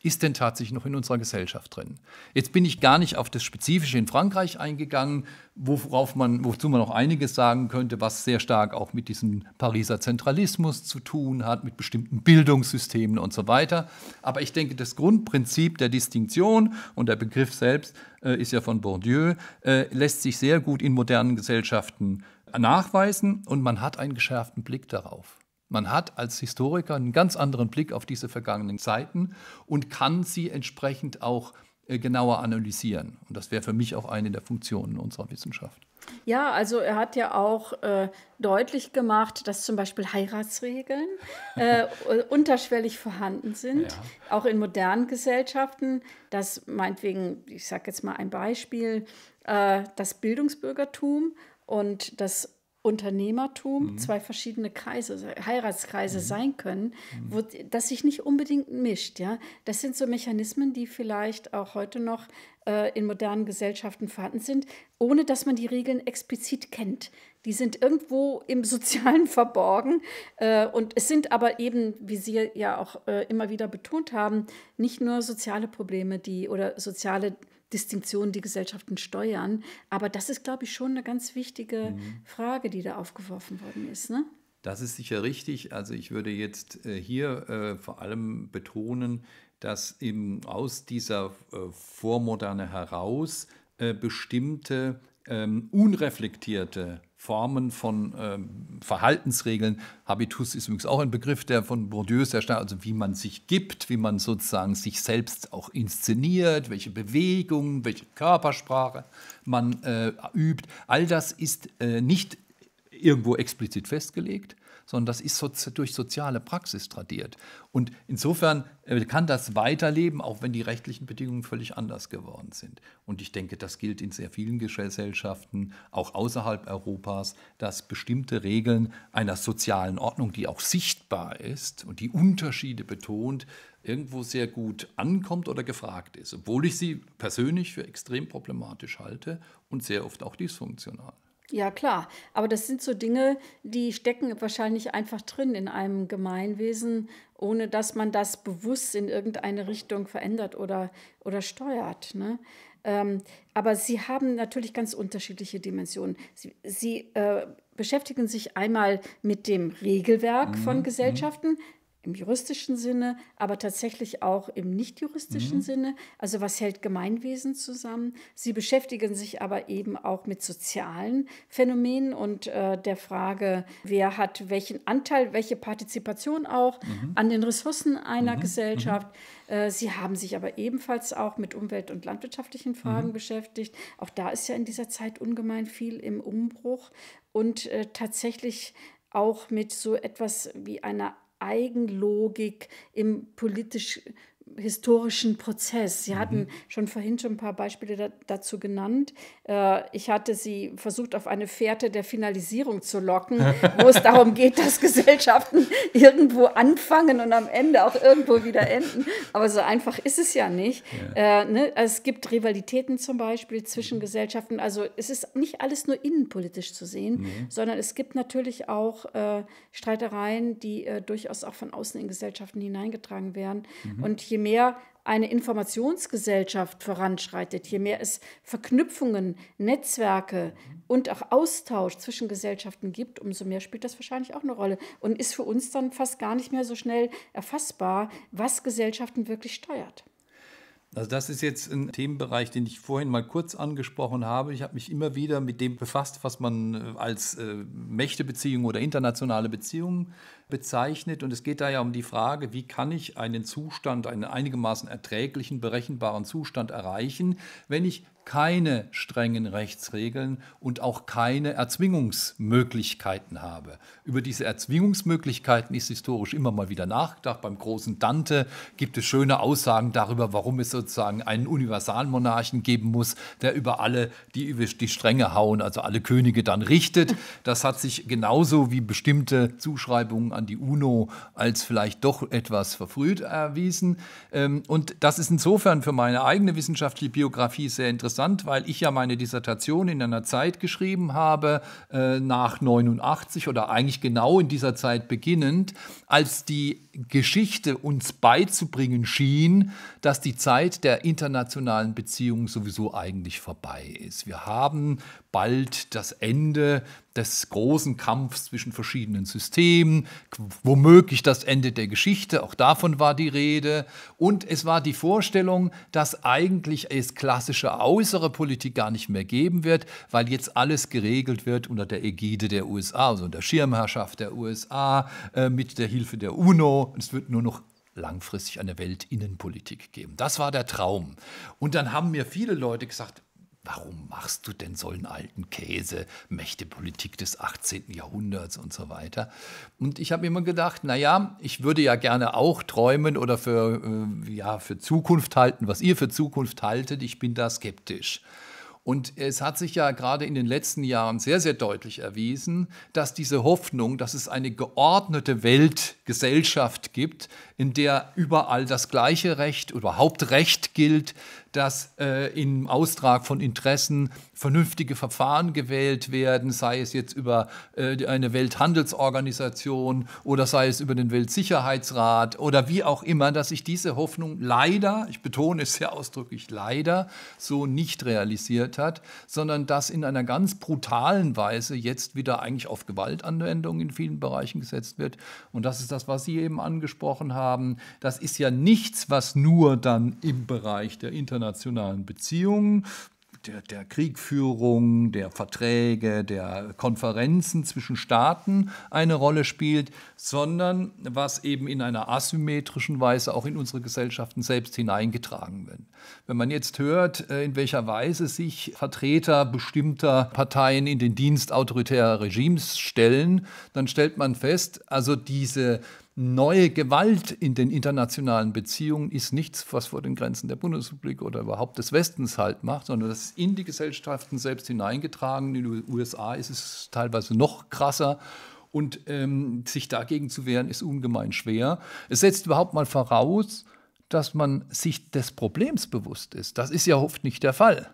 ist denn tatsächlich noch in unserer Gesellschaft drin? Jetzt bin ich gar nicht auf das Spezifische in Frankreich eingegangen, worauf man, wozu man noch einiges sagen könnte, was sehr stark auch mit diesem Pariser Zentralismus zu tun hat, mit bestimmten Bildungssystemen und so weiter. Aber ich denke, das Grundprinzip der Distinktion und der Begriff selbst äh, ist ja von Bourdieu, äh, lässt sich sehr gut in modernen Gesellschaften nachweisen und man hat einen geschärften Blick darauf. Man hat als Historiker einen ganz anderen Blick auf diese vergangenen Zeiten und kann sie entsprechend auch äh, genauer analysieren. Und das wäre für mich auch eine der Funktionen unserer Wissenschaft. Ja, also er hat ja auch äh, deutlich gemacht, dass zum Beispiel Heiratsregeln äh, [LAUGHS] unterschwellig vorhanden sind, ja. auch in modernen Gesellschaften, dass meinetwegen, ich sage jetzt mal ein Beispiel, äh, das Bildungsbürgertum und das Unternehmertum mhm. zwei verschiedene Kreise, Heiratskreise mhm. sein können, mhm. wo, das sich nicht unbedingt mischt. Ja? Das sind so Mechanismen, die vielleicht auch heute noch äh, in modernen Gesellschaften vorhanden sind, ohne dass man die Regeln explizit kennt. Die sind irgendwo im Sozialen [LAUGHS] verborgen. Äh, und es sind aber eben, wie Sie ja auch äh, immer wieder betont haben, nicht nur soziale Probleme, die oder soziale Distinktionen die Gesellschaften steuern. Aber das ist, glaube ich, schon eine ganz wichtige mhm. Frage, die da aufgeworfen worden ist. Ne? Das ist sicher richtig. Also ich würde jetzt äh, hier äh, vor allem betonen, dass eben aus dieser äh, Vormoderne heraus bestimmte ähm, unreflektierte Formen von ähm, Verhaltensregeln. Habitus ist übrigens auch ein Begriff, der von Bourdieu sehr stark, also wie man sich gibt, wie man sozusagen sich selbst auch inszeniert, welche Bewegungen, welche Körpersprache man äh, übt. All das ist äh, nicht irgendwo explizit festgelegt, sondern das ist durch soziale Praxis tradiert. Und insofern äh, kann das weiterleben, auch wenn die rechtlichen Bedingungen völlig anders geworden sind. Und ich denke, das gilt in sehr vielen Gesellschaften, auch außerhalb Europas, dass bestimmte Regeln einer sozialen Ordnung, die auch sichtbar ist und die Unterschiede betont, irgendwo sehr gut ankommt oder gefragt ist, obwohl ich sie persönlich für extrem problematisch halte und sehr oft auch dysfunktional. Ja, klar. Aber das sind so Dinge, die stecken wahrscheinlich einfach drin in einem Gemeinwesen, ohne dass man das bewusst in irgendeine Richtung verändert oder, oder steuert. Ne? Ähm, aber sie haben natürlich ganz unterschiedliche Dimensionen. Sie, sie äh, beschäftigen sich einmal mit dem Regelwerk mhm. von mhm. Gesellschaften. Mhm im juristischen Sinne, aber tatsächlich auch im nicht juristischen mhm. Sinne. Also was hält Gemeinwesen zusammen? Sie beschäftigen sich aber eben auch mit sozialen Phänomenen und äh, der Frage, wer hat welchen Anteil, welche Partizipation auch mhm. an den Ressourcen einer mhm. Gesellschaft. Mhm. Äh, sie haben sich aber ebenfalls auch mit umwelt- und landwirtschaftlichen Fragen mhm. beschäftigt. Auch da ist ja in dieser Zeit ungemein viel im Umbruch und äh, tatsächlich auch mit so etwas wie einer Eigenlogik im politisch historischen Prozess. Sie mhm. hatten schon vorhin schon ein paar Beispiele da, dazu genannt. Äh, ich hatte sie versucht, auf eine Fährte der Finalisierung zu locken, wo es [LAUGHS] darum geht, dass Gesellschaften irgendwo anfangen und am Ende auch irgendwo wieder enden. Aber so einfach ist es ja nicht. Ja. Äh, ne? es gibt Rivalitäten zum Beispiel zwischen mhm. Gesellschaften. Also es ist nicht alles nur innenpolitisch zu sehen, mhm. sondern es gibt natürlich auch äh, Streitereien, die äh, durchaus auch von außen in Gesellschaften hineingetragen werden. Mhm. Und je mehr eine Informationsgesellschaft voranschreitet, je mehr es Verknüpfungen, Netzwerke und auch Austausch zwischen Gesellschaften gibt, umso mehr spielt das wahrscheinlich auch eine Rolle und ist für uns dann fast gar nicht mehr so schnell erfassbar, was Gesellschaften wirklich steuert. Also das ist jetzt ein Themenbereich, den ich vorhin mal kurz angesprochen habe. Ich habe mich immer wieder mit dem befasst, was man äh, als äh, Mächtebeziehungen oder internationale Beziehungen bezeichnet. Und es geht da ja um die Frage, wie kann ich einen Zustand, einen einigermaßen erträglichen, berechenbaren Zustand erreichen, wenn ich keine strengen Rechtsregeln und auch keine Erzwingungsmöglichkeiten habe. Über diese Erzwingungsmöglichkeiten ist historisch immer mal wieder nachgedacht. Beim großen Dante gibt es schöne Aussagen darüber, warum es sozusagen einen Universalmonarchen geben muss, der über alle die, die Stränge hauen, also alle Könige dann richtet. Das hat sich genauso wie bestimmte Zuschreibungen an die UNO als vielleicht doch etwas verfrüht erwiesen. Ähm, und das ist insofern für meine eigene wissenschaftliche Biografie sehr interessant interessant, weil ich ja meine Dissertation in einer Zeit geschrieben habe, äh, nach 89 oder eigentlich genau in dieser Zeit beginnend, als die Geschichte uns beizubringen schien, dass die Zeit der internationalen Beziehungen sowieso eigentlich vorbei ist. Wir haben bald das Ende des großen Kampfs zwischen verschiedenen Systemen, womöglich das Ende der Geschichte, auch davon war die Rede. Und es war die Vorstellung, dass eigentlich es klassische äußere Politik gar nicht mehr geben wird, weil jetzt alles geregelt wird unter der Ägide der USA, also unter der Schirmherrschaft der USA, äh, mit der Hilfe der UNO es wird nur noch langfristig eine Weltinnenpolitik geben. Das war der Traum. Und dann haben mir viele Leute gesagt, warum machst du denn so einen alten Käse, Mächtepolitik des 18. Jahrhunderts und so weiter. Und ich habe immer gedacht, naja, ich würde ja gerne auch träumen oder für, äh, ja, für Zukunft halten, was ihr für Zukunft haltet. Ich bin da skeptisch. Und es hat sich ja gerade in den letzten Jahren sehr, sehr deutlich erwiesen, dass diese Hoffnung, dass es eine geordnete Weltgesellschaft gibt, in der überall das gleiche Recht, überhaupt Recht gilt, dass äh, im Austrag von Interessen vernünftige Verfahren gewählt werden, sei es jetzt über äh, eine Welthandelsorganisation oder sei es über den Weltsicherheitsrat oder wie auch immer, dass sich diese Hoffnung leider, ich betone es sehr ausdrücklich, leider so nicht realisiert hat, sondern dass in einer ganz brutalen Weise jetzt wieder eigentlich auf Gewaltanwendung in vielen Bereichen gesetzt wird. Und das ist das, was Sie eben angesprochen haben. Das ist ja nichts, was nur dann im Bereich der internationalen internationalen Beziehungen, der, der Kriegführung, der Verträge, der Konferenzen zwischen Staaten eine Rolle spielt, sondern was eben in einer asymmetrischen Weise auch in unsere Gesellschaften selbst hineingetragen wird. Wenn man jetzt hört, äh, in welcher Weise sich Vertreter bestimmter Parteien in den Dienst autoritärer Regimes stellen, dann stellt man fest, also diese neue Gewalt in den internationalen Beziehungen ist nichts, was vor den Grenzen der Bundesrepublik oder überhaupt des Westens halt macht, sondern das ist in die Gesellschaften selbst hineingetragen. In den USA ist es teilweise noch krasser. Und ähm, sich dagegen zu wehren, ist ungemein schwer. Es setzt überhaupt mal voraus, dass man sich des Problems bewusst ist. Das ist ja oft nicht der Fall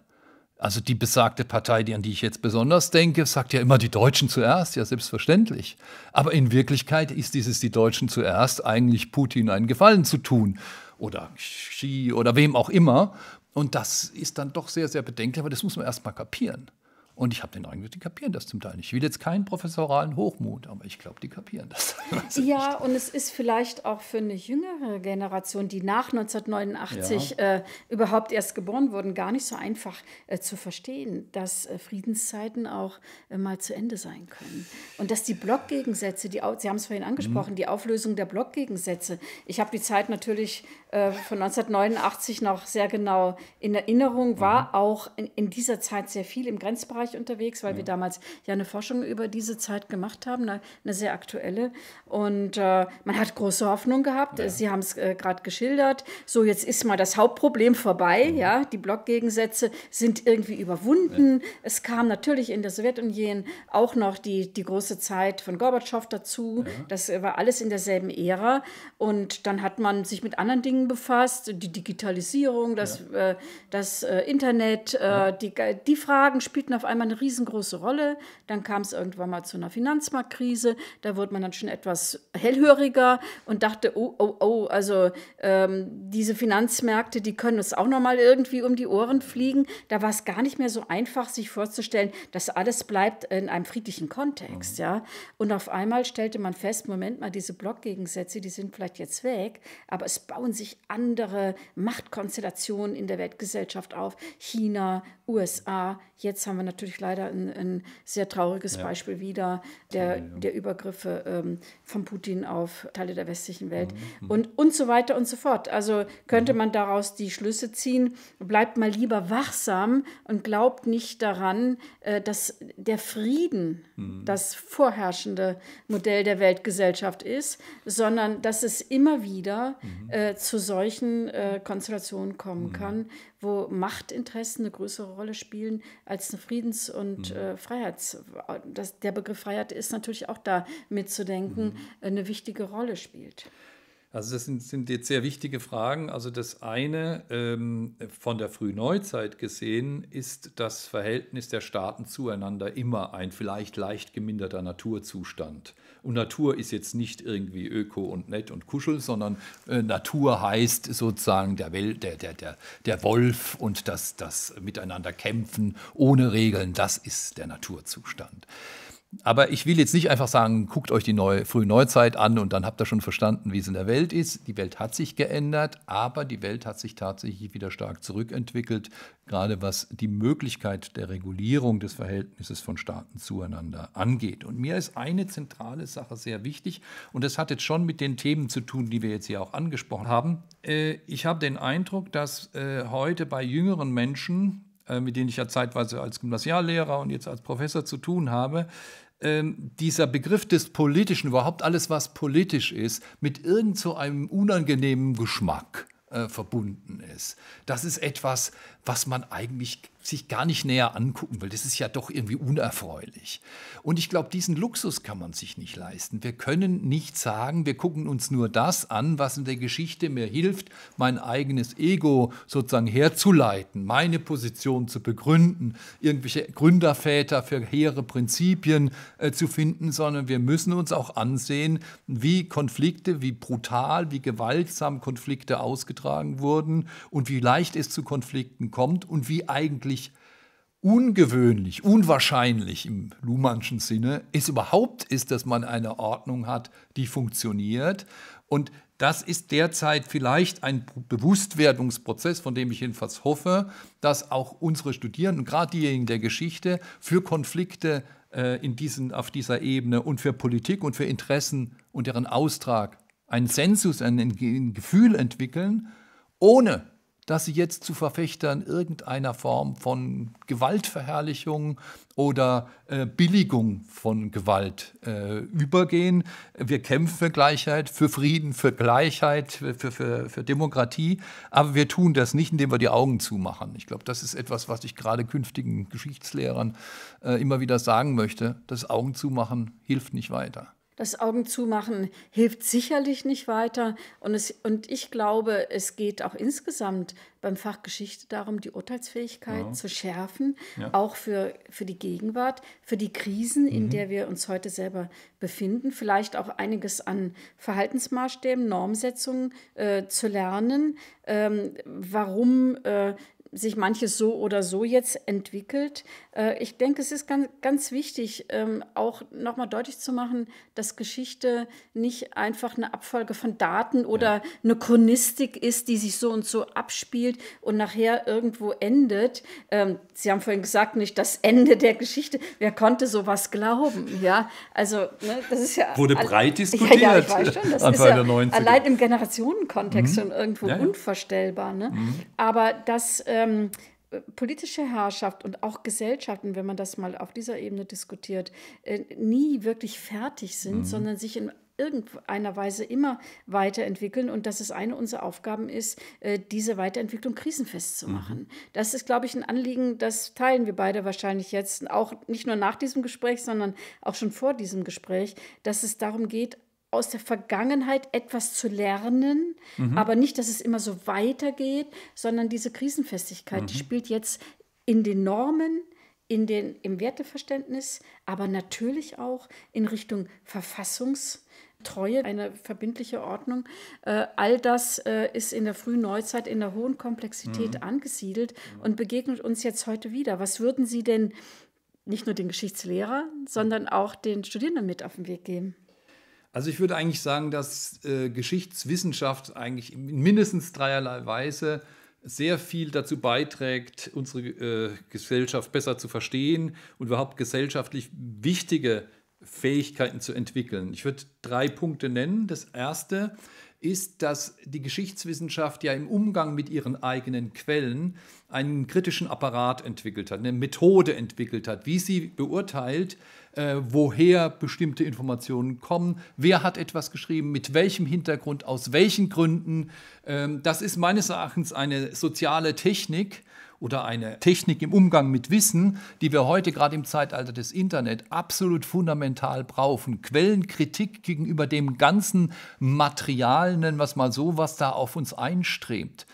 also die besagte Partei, die, an die ich jetzt besonders denke, sagt ja immer die Deutschen zuerst, ja selbstverständlich. Aber in Wirklichkeit ist dieses die Deutschen zuerst eigentlich Putin einen Gefallen zu tun oder Xi oder wem auch immer. Und das ist dann doch sehr, sehr bedenklich, aber das muss man erstmal kapieren. Und ich habe den Eindruck, die kapieren das zum Teil nicht. Ich will jetzt keinen professoralen Hochmut, aber ich glaube, die kapieren das. [LAUGHS] Also ja, nicht. und es ist vielleicht auch für eine jüngere Generation, die nach 1989 ja. äh, überhaupt erst geboren wurden, gar nicht so einfach äh, zu verstehen, dass äh, Friedenszeiten auch äh, mal zu Ende sein können. Und dass die Blockgegensätze, die, Sie haben es vorhin mhm. angesprochen, mhm. die Auflösung der Blockgegensätze. Ich habe die Zeit natürlich äh, von 1989 noch sehr genau in Erinnerung, war mhm. auch in, in dieser Zeit sehr viel im Grenzbereich Österreich unterwegs, weil mhm. wir damals ja eine Forschung über diese Zeit gemacht haben, eine, sehr aktuelle. Und äh, man hat große Hoffnung gehabt. Ja. Sie haben es äh, gerade geschildert. So, jetzt ist mal das Hauptproblem vorbei. Mhm. Ja, die Blockgegensätze sind irgendwie überwunden. Ja. Es kam natürlich in der Sowjetunion auch noch die, die große Zeit von Gorbatschow dazu. Ja. Das äh, war alles in derselben Ära. Und dann hat man sich mit anderen Dingen befasst, die Digitalisierung, das, äh, das äh, Internet, äh, die, die Fragen spielten auf einmal einmal eine riesengroße Rolle. Dann kam es irgendwann mal zu einer Finanzmarktkrise. Da wurde man dann schon etwas hellhöriger und dachte, oh, oh, oh, also ähm, diese Finanzmärkte, die können uns auch noch mal irgendwie um die Ohren fliegen. Da war es gar nicht mehr so einfach, sich vorzustellen, dass alles bleibt in einem friedlichen Kontext. Ja? Und auf einmal stellte man fest, Moment mal, diese Blockgegensätze, die sind vielleicht jetzt weg, aber es bauen sich andere Machtkonstellationen in der Weltgesellschaft auf. China, USA, jetzt haben wir natürlich natürlich leider ein, ein sehr trauriges ja. Beispiel wieder der, der Übergriffe ähm, von Putin auf Teile der westlichen Welt mhm, mhm. und, und so weiter und so fort. Also könnte mhm. man daraus die Schlüsse ziehen, bleibt mal lieber wachsam und glaubt nicht daran, äh, dass der Frieden mhm. das vorherrschende Modell der Weltgesellschaft ist, sondern dass es immer wieder mhm. äh, zu solchen äh, Konstellationen kommen mhm. kann, wo Machtinteressen eine größere Rolle spielen als eine Friedens- und mhm. äh, Freiheits. Das, der Begriff Freiheit ist natürlich auch da mitzudenken, mhm. Äh, eine wichtige Rolle spielt. Also das sind, sind, jetzt sehr wichtige Fragen. Also das eine ähm, von der Frühneuzeit gesehen ist das Verhältnis der Staaten zueinander immer ein vielleicht leicht geminderter Naturzustand. Und Natur ist jetzt nicht irgendwie öko und nett und kuschel, sondern äh, Natur heißt sozusagen der, Wel der, der, der, der Wolf und das, das Miteinander kämpfen ohne Regeln. Das ist der Naturzustand. Aber ich will jetzt nicht einfach sagen, guckt euch die neue, frühe Neuzeit an und dann habt ihr schon verstanden, wie es in der Welt ist. Die Welt hat sich geändert, aber die Welt hat sich tatsächlich wieder stark zurückentwickelt, gerade was die Möglichkeit der Regulierung des Verhältnisses von Staaten zueinander angeht. Und mir ist eine zentrale Sache sehr wichtig und das hat jetzt schon mit den Themen zu tun, die wir jetzt hier auch angesprochen haben. Äh, ich habe den Eindruck, dass äh, heute bei jüngeren Menschen, äh, mit denen ich ja zeitweise als Gymnasiallehrer und jetzt als Professor zu tun habe, ähm, dieser Begriff des Politischen, überhaupt alles, was politisch ist, mit irgend so einem unangenehmen Geschmack äh, verbunden ist. Das ist etwas, was man eigentlich sich gar nicht näher angucken will. Das ist ja doch irgendwie unerfreulich. Und ich glaube, diesen Luxus kann man sich nicht leisten. Wir können nicht sagen, wir gucken uns nur das an, was in der Geschichte mir hilft, mein eigenes Ego sozusagen herzuleiten, meine Position zu begründen, irgendwelche Gründerväter für hehre Prinzipien äh, zu finden, sondern wir müssen uns auch ansehen, wie Konflikte, wie brutal, wie gewaltsam Konflikte ausgetragen wurden und wie leicht es zu Konflikten kommt kommt und wie eigentlich ungewöhnlich, unwahrscheinlich im Luhmannschen Sinne es überhaupt ist, dass man eine Ordnung hat, die funktioniert. Und das ist derzeit vielleicht ein Bewusstwerdungsprozess, von dem ich jedenfalls hoffe, dass auch unsere Studierenden, gerade diejenigen der Geschichte, für Konflikte äh, in diesen, auf dieser Ebene und für Politik und für Interessen und deren Austrag einen Sensus, ein, ein Gefühl entwickeln, ohne dass sie jetzt zu Verfechtern irgendeiner Form von Gewaltverherrlichung oder äh, Billigung von Gewalt äh, übergehen. Wir kämpfen für Gleichheit, für Frieden, für Gleichheit, für, für, für Demokratie, aber wir tun das nicht, indem wir die Augen zumachen. Ich glaube, das ist etwas, was ich gerade künftigen Geschichtslehrern äh, immer wieder sagen möchte. Das Augen zumachen hilft nicht weiter. Das Augenzumachen hilft sicherlich nicht weiter. Und, es, und ich glaube, es geht auch insgesamt beim Fach Geschichte darum, die Urteilsfähigkeit ja. zu schärfen, ja. auch für, für die Gegenwart, für die Krisen, mhm. in der wir uns heute selber befinden. Vielleicht auch einiges an Verhaltensmaßstäben, Normsetzungen äh, zu lernen, ähm, warum äh, sich manches so oder so jetzt entwickelt. Äh, ich denke, es ist ganz, ganz wichtig, ähm, auch nochmal deutlich zu machen, dass Geschichte nicht einfach eine Abfolge von Daten oder ja. eine Chronistik ist, die sich so und so abspielt und nachher irgendwo endet. Ähm, Sie haben vorhin gesagt, nicht das Ende der Geschichte. Wer konnte sowas glauben? Ja, also ne, das ist ja... Wurde breit diskutiert. Ja, ja ich weiß schon. Das ist ja allein im Generationenkontext mhm. schon irgendwo unvorstellbar. Ne? Mhm. Aber das äh, ähm, politische Herrschaft und auch Gesellschaften, wenn man das mal auf dieser Ebene diskutiert, äh, nie wirklich fertig sind, mhm. sondern sich in irgendeiner Weise immer weiterentwickeln und dass es eine unserer Aufgaben ist, äh, diese Weiterentwicklung krisenfest zu mhm. machen. Mhm. Das ist, glaube ich, ein Anliegen, das teilen wir beide wahrscheinlich jetzt, auch nicht nur nach diesem Gespräch, sondern auch schon vor diesem Gespräch, dass es darum geht, aus der Vergangenheit etwas zu lernen, mhm. aber nicht, dass es immer so weitergeht, sondern diese Krisenfestigkeit, mhm. die spielt jetzt in den Normen, in den, im Werteverständnis, aber natürlich auch in Richtung Verfassungstreue, eine verbindliche Ordnung. Äh, all das äh, ist in der frühen Neuzeit in der hohen Komplexität mhm. angesiedelt mhm. und begegnet uns jetzt heute wieder. Was würden Sie denn nicht nur den Geschichtslehrer, sondern auch den Studierenden mit auf den Weg geben? Also ich würde eigentlich sagen, dass äh, Geschichtswissenschaft eigentlich in mindestens dreierlei Weise sehr viel dazu beiträgt, unsere äh, Gesellschaft besser zu verstehen und überhaupt gesellschaftlich wichtige Fähigkeiten zu entwickeln. Ich würde drei Punkte nennen. Das erste ist, dass die Geschichtswissenschaft ja im Umgang mit ihren eigenen Quellen einen kritischen Apparat entwickelt hat, eine Methode entwickelt hat, wie sie beurteilt, äh, woher bestimmte Informationen kommen, wer hat etwas geschrieben, mit welchem Hintergrund, aus welchen Gründen. Ähm, das ist meines Erachtens eine soziale Technik oder eine Technik im Umgang mit Wissen, die wir heute gerade im Zeitalter des Internet absolut fundamental brauchen. Quellenkritik gegenüber dem ganzen Material, nennen wir es mal so, was da auf uns einstrebt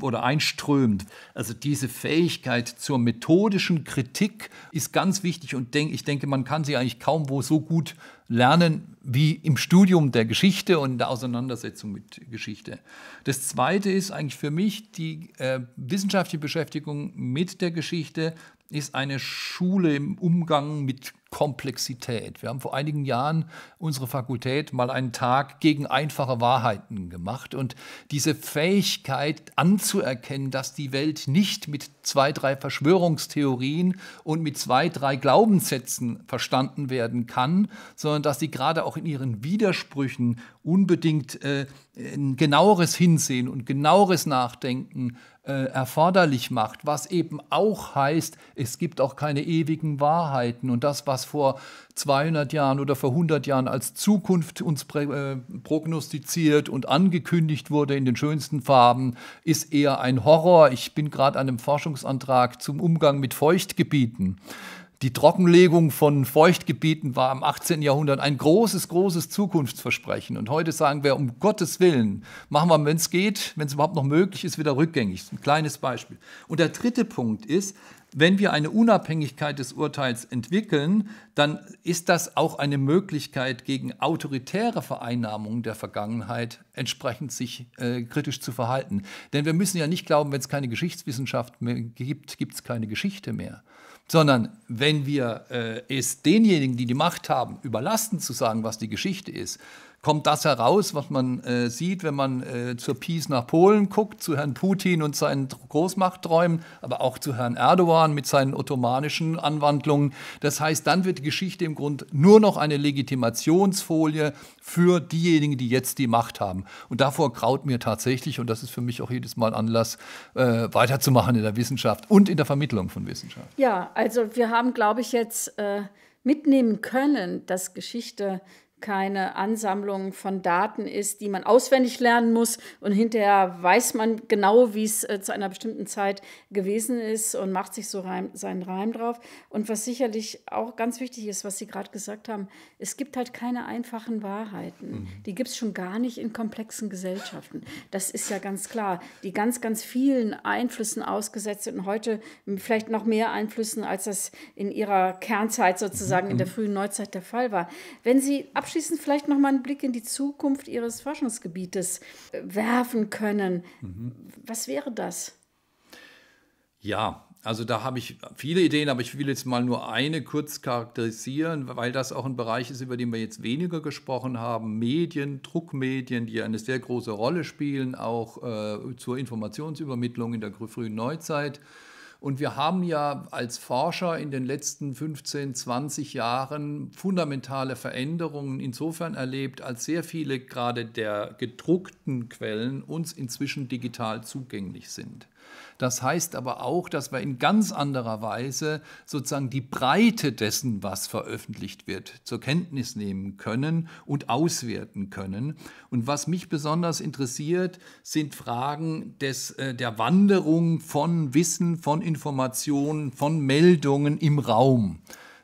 oder einströmt. Also diese Fähigkeit zur methodischen Kritik ist ganz wichtig und denk, ich denke, man kann sie eigentlich kaum wo so gut lernen wie im Studium der Geschichte und in der Auseinandersetzung mit Geschichte. Das Zweite ist eigentlich für mich die äh, wissenschaftliche Beschäftigung mit der Geschichte ist eine Schule im Umgang mit Komplexität. Wir haben vor einigen Jahren unsere Fakultät mal einen Tag gegen einfache Wahrheiten gemacht und diese Fähigkeit anzuerkennen, dass die Welt nicht mit zwei, drei Verschwörungstheorien und mit zwei, drei Glaubenssätzen verstanden werden kann, sondern dass sie gerade auch in ihren Widersprüchen unbedingt äh, ein genaueres Hinsehen und genaueres Nachdenken äh, erforderlich macht, was eben auch heißt, es gibt auch keine ewigen Wahrheiten und das, was vor 200 Jahren oder vor 100 Jahren als Zukunft uns äh, prognostiziert und angekündigt wurde in den schönsten Farben, ist eher ein Horror. Ich bin gerade an einem Forschungsantrag zum Umgang mit Feuchtgebieten. Die Trockenlegung von Feuchtgebieten war im 18. Jahrhundert ein großes, großes Zukunftsversprechen. Und heute sagen wir, um Gottes Willen, machen wir, wenn es geht, wenn es überhaupt noch möglich ist, wieder rückgängig. Ein kleines Beispiel. Und der dritte Punkt ist, wenn wir eine Unabhängigkeit des Urteils entwickeln, dann ist das auch eine Möglichkeit, gegen autoritäre Vereinnahmungen der Vergangenheit entsprechend sich äh, kritisch zu verhalten. Denn wir müssen ja nicht glauben, wenn es keine Geschichtswissenschaft mehr gibt, gibt es keine Geschichte mehr sondern wenn wir äh, es denjenigen, die die Macht haben, überlassen zu sagen, was die Geschichte ist, kommt das heraus, was man äh, sieht, wenn man äh, zur Peace nach Polen guckt, zu Herrn Putin und seinen Großmachtträumen, aber auch zu Herrn Erdogan mit seinen ottomanischen Anwandlungen. Das heißt, dann wird die Geschichte im Grunde nur noch eine Legitimationsfolie für diejenigen, die jetzt die Macht haben. Und davor graut mir tatsächlich, und das ist für mich auch jedes Mal Anlass, äh, weiterzumachen in der Wissenschaft und in der Vermittlung von Wissenschaft. Ja, also wir haben, glaube ich, jetzt äh, mitnehmen können, dass Geschichte keine Ansammlung von Daten ist, die man auswendig lernen muss und hinterher weiß man genau, wie es äh, zu einer bestimmten Zeit gewesen ist und macht sich so Reim, seinen Reim drauf. Und was sicherlich auch ganz wichtig ist, was Sie gerade gesagt haben, es gibt halt keine einfachen Wahrheiten. Mhm. Die gibt es schon gar nicht in komplexen Gesellschaften. Das ist ja ganz klar. Die ganz, ganz vielen Einflüssen ausgesetzt sind und heute vielleicht noch mehr Einflüssen, als das in ihrer Kernzeit sozusagen mhm. in der mhm. frühen Neuzeit der Fall war. Wenn Sie abschließend abschließend vielleicht noch mal einen Blick in die Zukunft Ihres Forschungsgebietes äh, werfen können. Mhm. Was wäre das? Ja, also da habe ich viele Ideen, aber ich will jetzt mal nur eine kurz charakterisieren, weil das auch ein Bereich ist, über den wir jetzt weniger gesprochen haben. Medien, Druckmedien, die eine sehr große Rolle spielen, auch äh, zur Informationsübermittlung in der frühen Neuzeit. Und wir haben ja als Forscher in den letzten 15, 20 Jahren fundamentale Veränderungen insofern erlebt, als sehr viele gerade der gedruckten Quellen uns inzwischen digital zugänglich sind. Das heißt aber auch, dass wir in ganz anderer Weise sozusagen die Breite dessen, was veröffentlicht wird, zur Kenntnis nehmen können und auswerten können. Und was mich besonders interessiert, sind Fragen des, äh, der Wanderung von Wissen, von Informationen, Informationen, von Meldungen im Raum.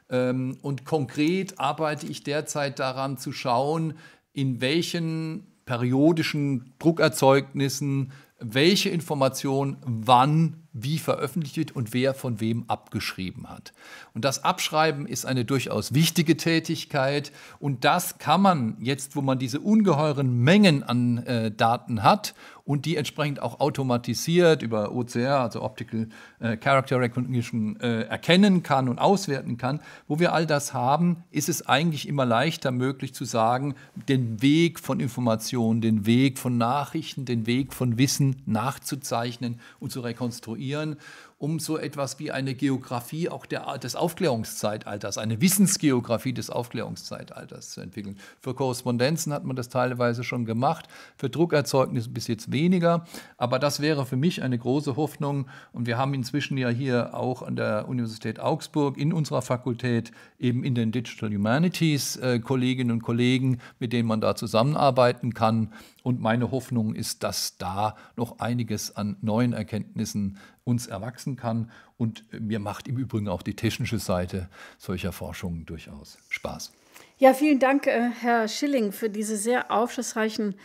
Ähm, und konkret arbeite ich derzeit daran zu schauen, in welchen periodischen Druckerzeugnissen welche Information wann wie veröffentlicht wird und wer von wem abgeschrieben hat. Und das Abschreiben ist eine durchaus wichtige Tätigkeit und das kann man jetzt, wo man diese ungeheuren Mengen an äh, Daten hat und die entsprechend auch automatisiert über OCR, also Optical äh, Character Recognition, äh, erkennen kann und auswerten kann, wo wir all das haben, ist es eigentlich immer leichter möglich zu sagen, den Weg von Informationen, den Weg von Nachrichten, den Weg von Wissen nachzuzeichnen und zu rekonstruieren konstruieren, um so etwas wie eine Geografie auch der, des Aufklärungszeitalters, eine Wissensgeografie des Aufklärungszeitalters zu entwickeln. Für Korrespondenzen hat man das teilweise schon gemacht, für Druckerzeugnisse bis jetzt weniger, aber das wäre für mich eine große Hoffnung und wir haben inzwischen ja hier auch an der Universität Augsburg in unserer Fakultät eben in den Digital Humanities äh, Kolleginnen und Kollegen, mit denen man da zusammenarbeiten kann und meine Hoffnung ist, dass da noch einiges an neuen Erkenntnissen uns erwachsen kann. Und mir macht im Übrigen auch die technische Seite solcher Forschungen durchaus Spaß. Ja, vielen Dank, äh, Herr Schilling, für diese sehr aufschlussreichen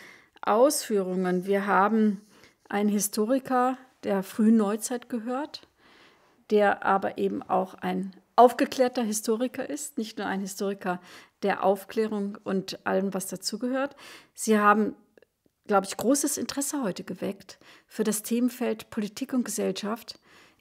Ausführungen. Wir haben einen Historiker der frühen Neuzeit gehört, der aber eben auch ein aufgeklärter Historiker ist, nicht nur ein Historiker der Aufklärung und allem, was dazugehört. Sie haben glaube ich, großes Interesse heute geweckt für das Themenfeld Politik und Gesellschaft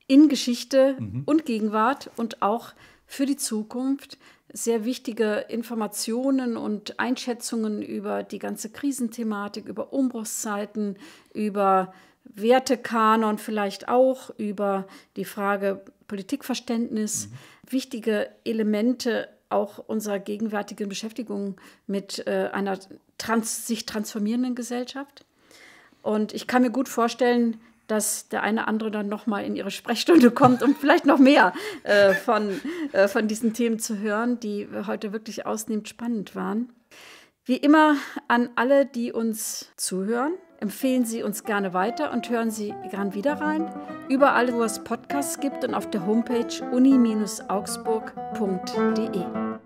in Geschichte mhm. und Gegenwart und auch für die Zukunft sehr wichtige Informationen und Einschätzungen über die ganze Krisenthematik, über Umbruchszeiten, über Wertekanon vielleicht auch, über die Frage Politikverständnis, mhm. wichtige Elemente auch unserer gegenwärtigen Beschäftigung mit äh, einer trans sich transformierenden Gesellschaft. Und ich kann mir gut vorstellen, dass der eine andere dann nochmal in ihre Sprechstunde kommt, um vielleicht noch mehr äh, von, äh, von diesen Themen zu hören, die heute wirklich ausnehmend spannend waren. Wie immer an alle, die uns zuhören, empfehlen Sie uns gerne weiter und hören Sie gern wieder rein. Überall, wo es Podcasts gibt und auf der Homepage uni-augsburg.de.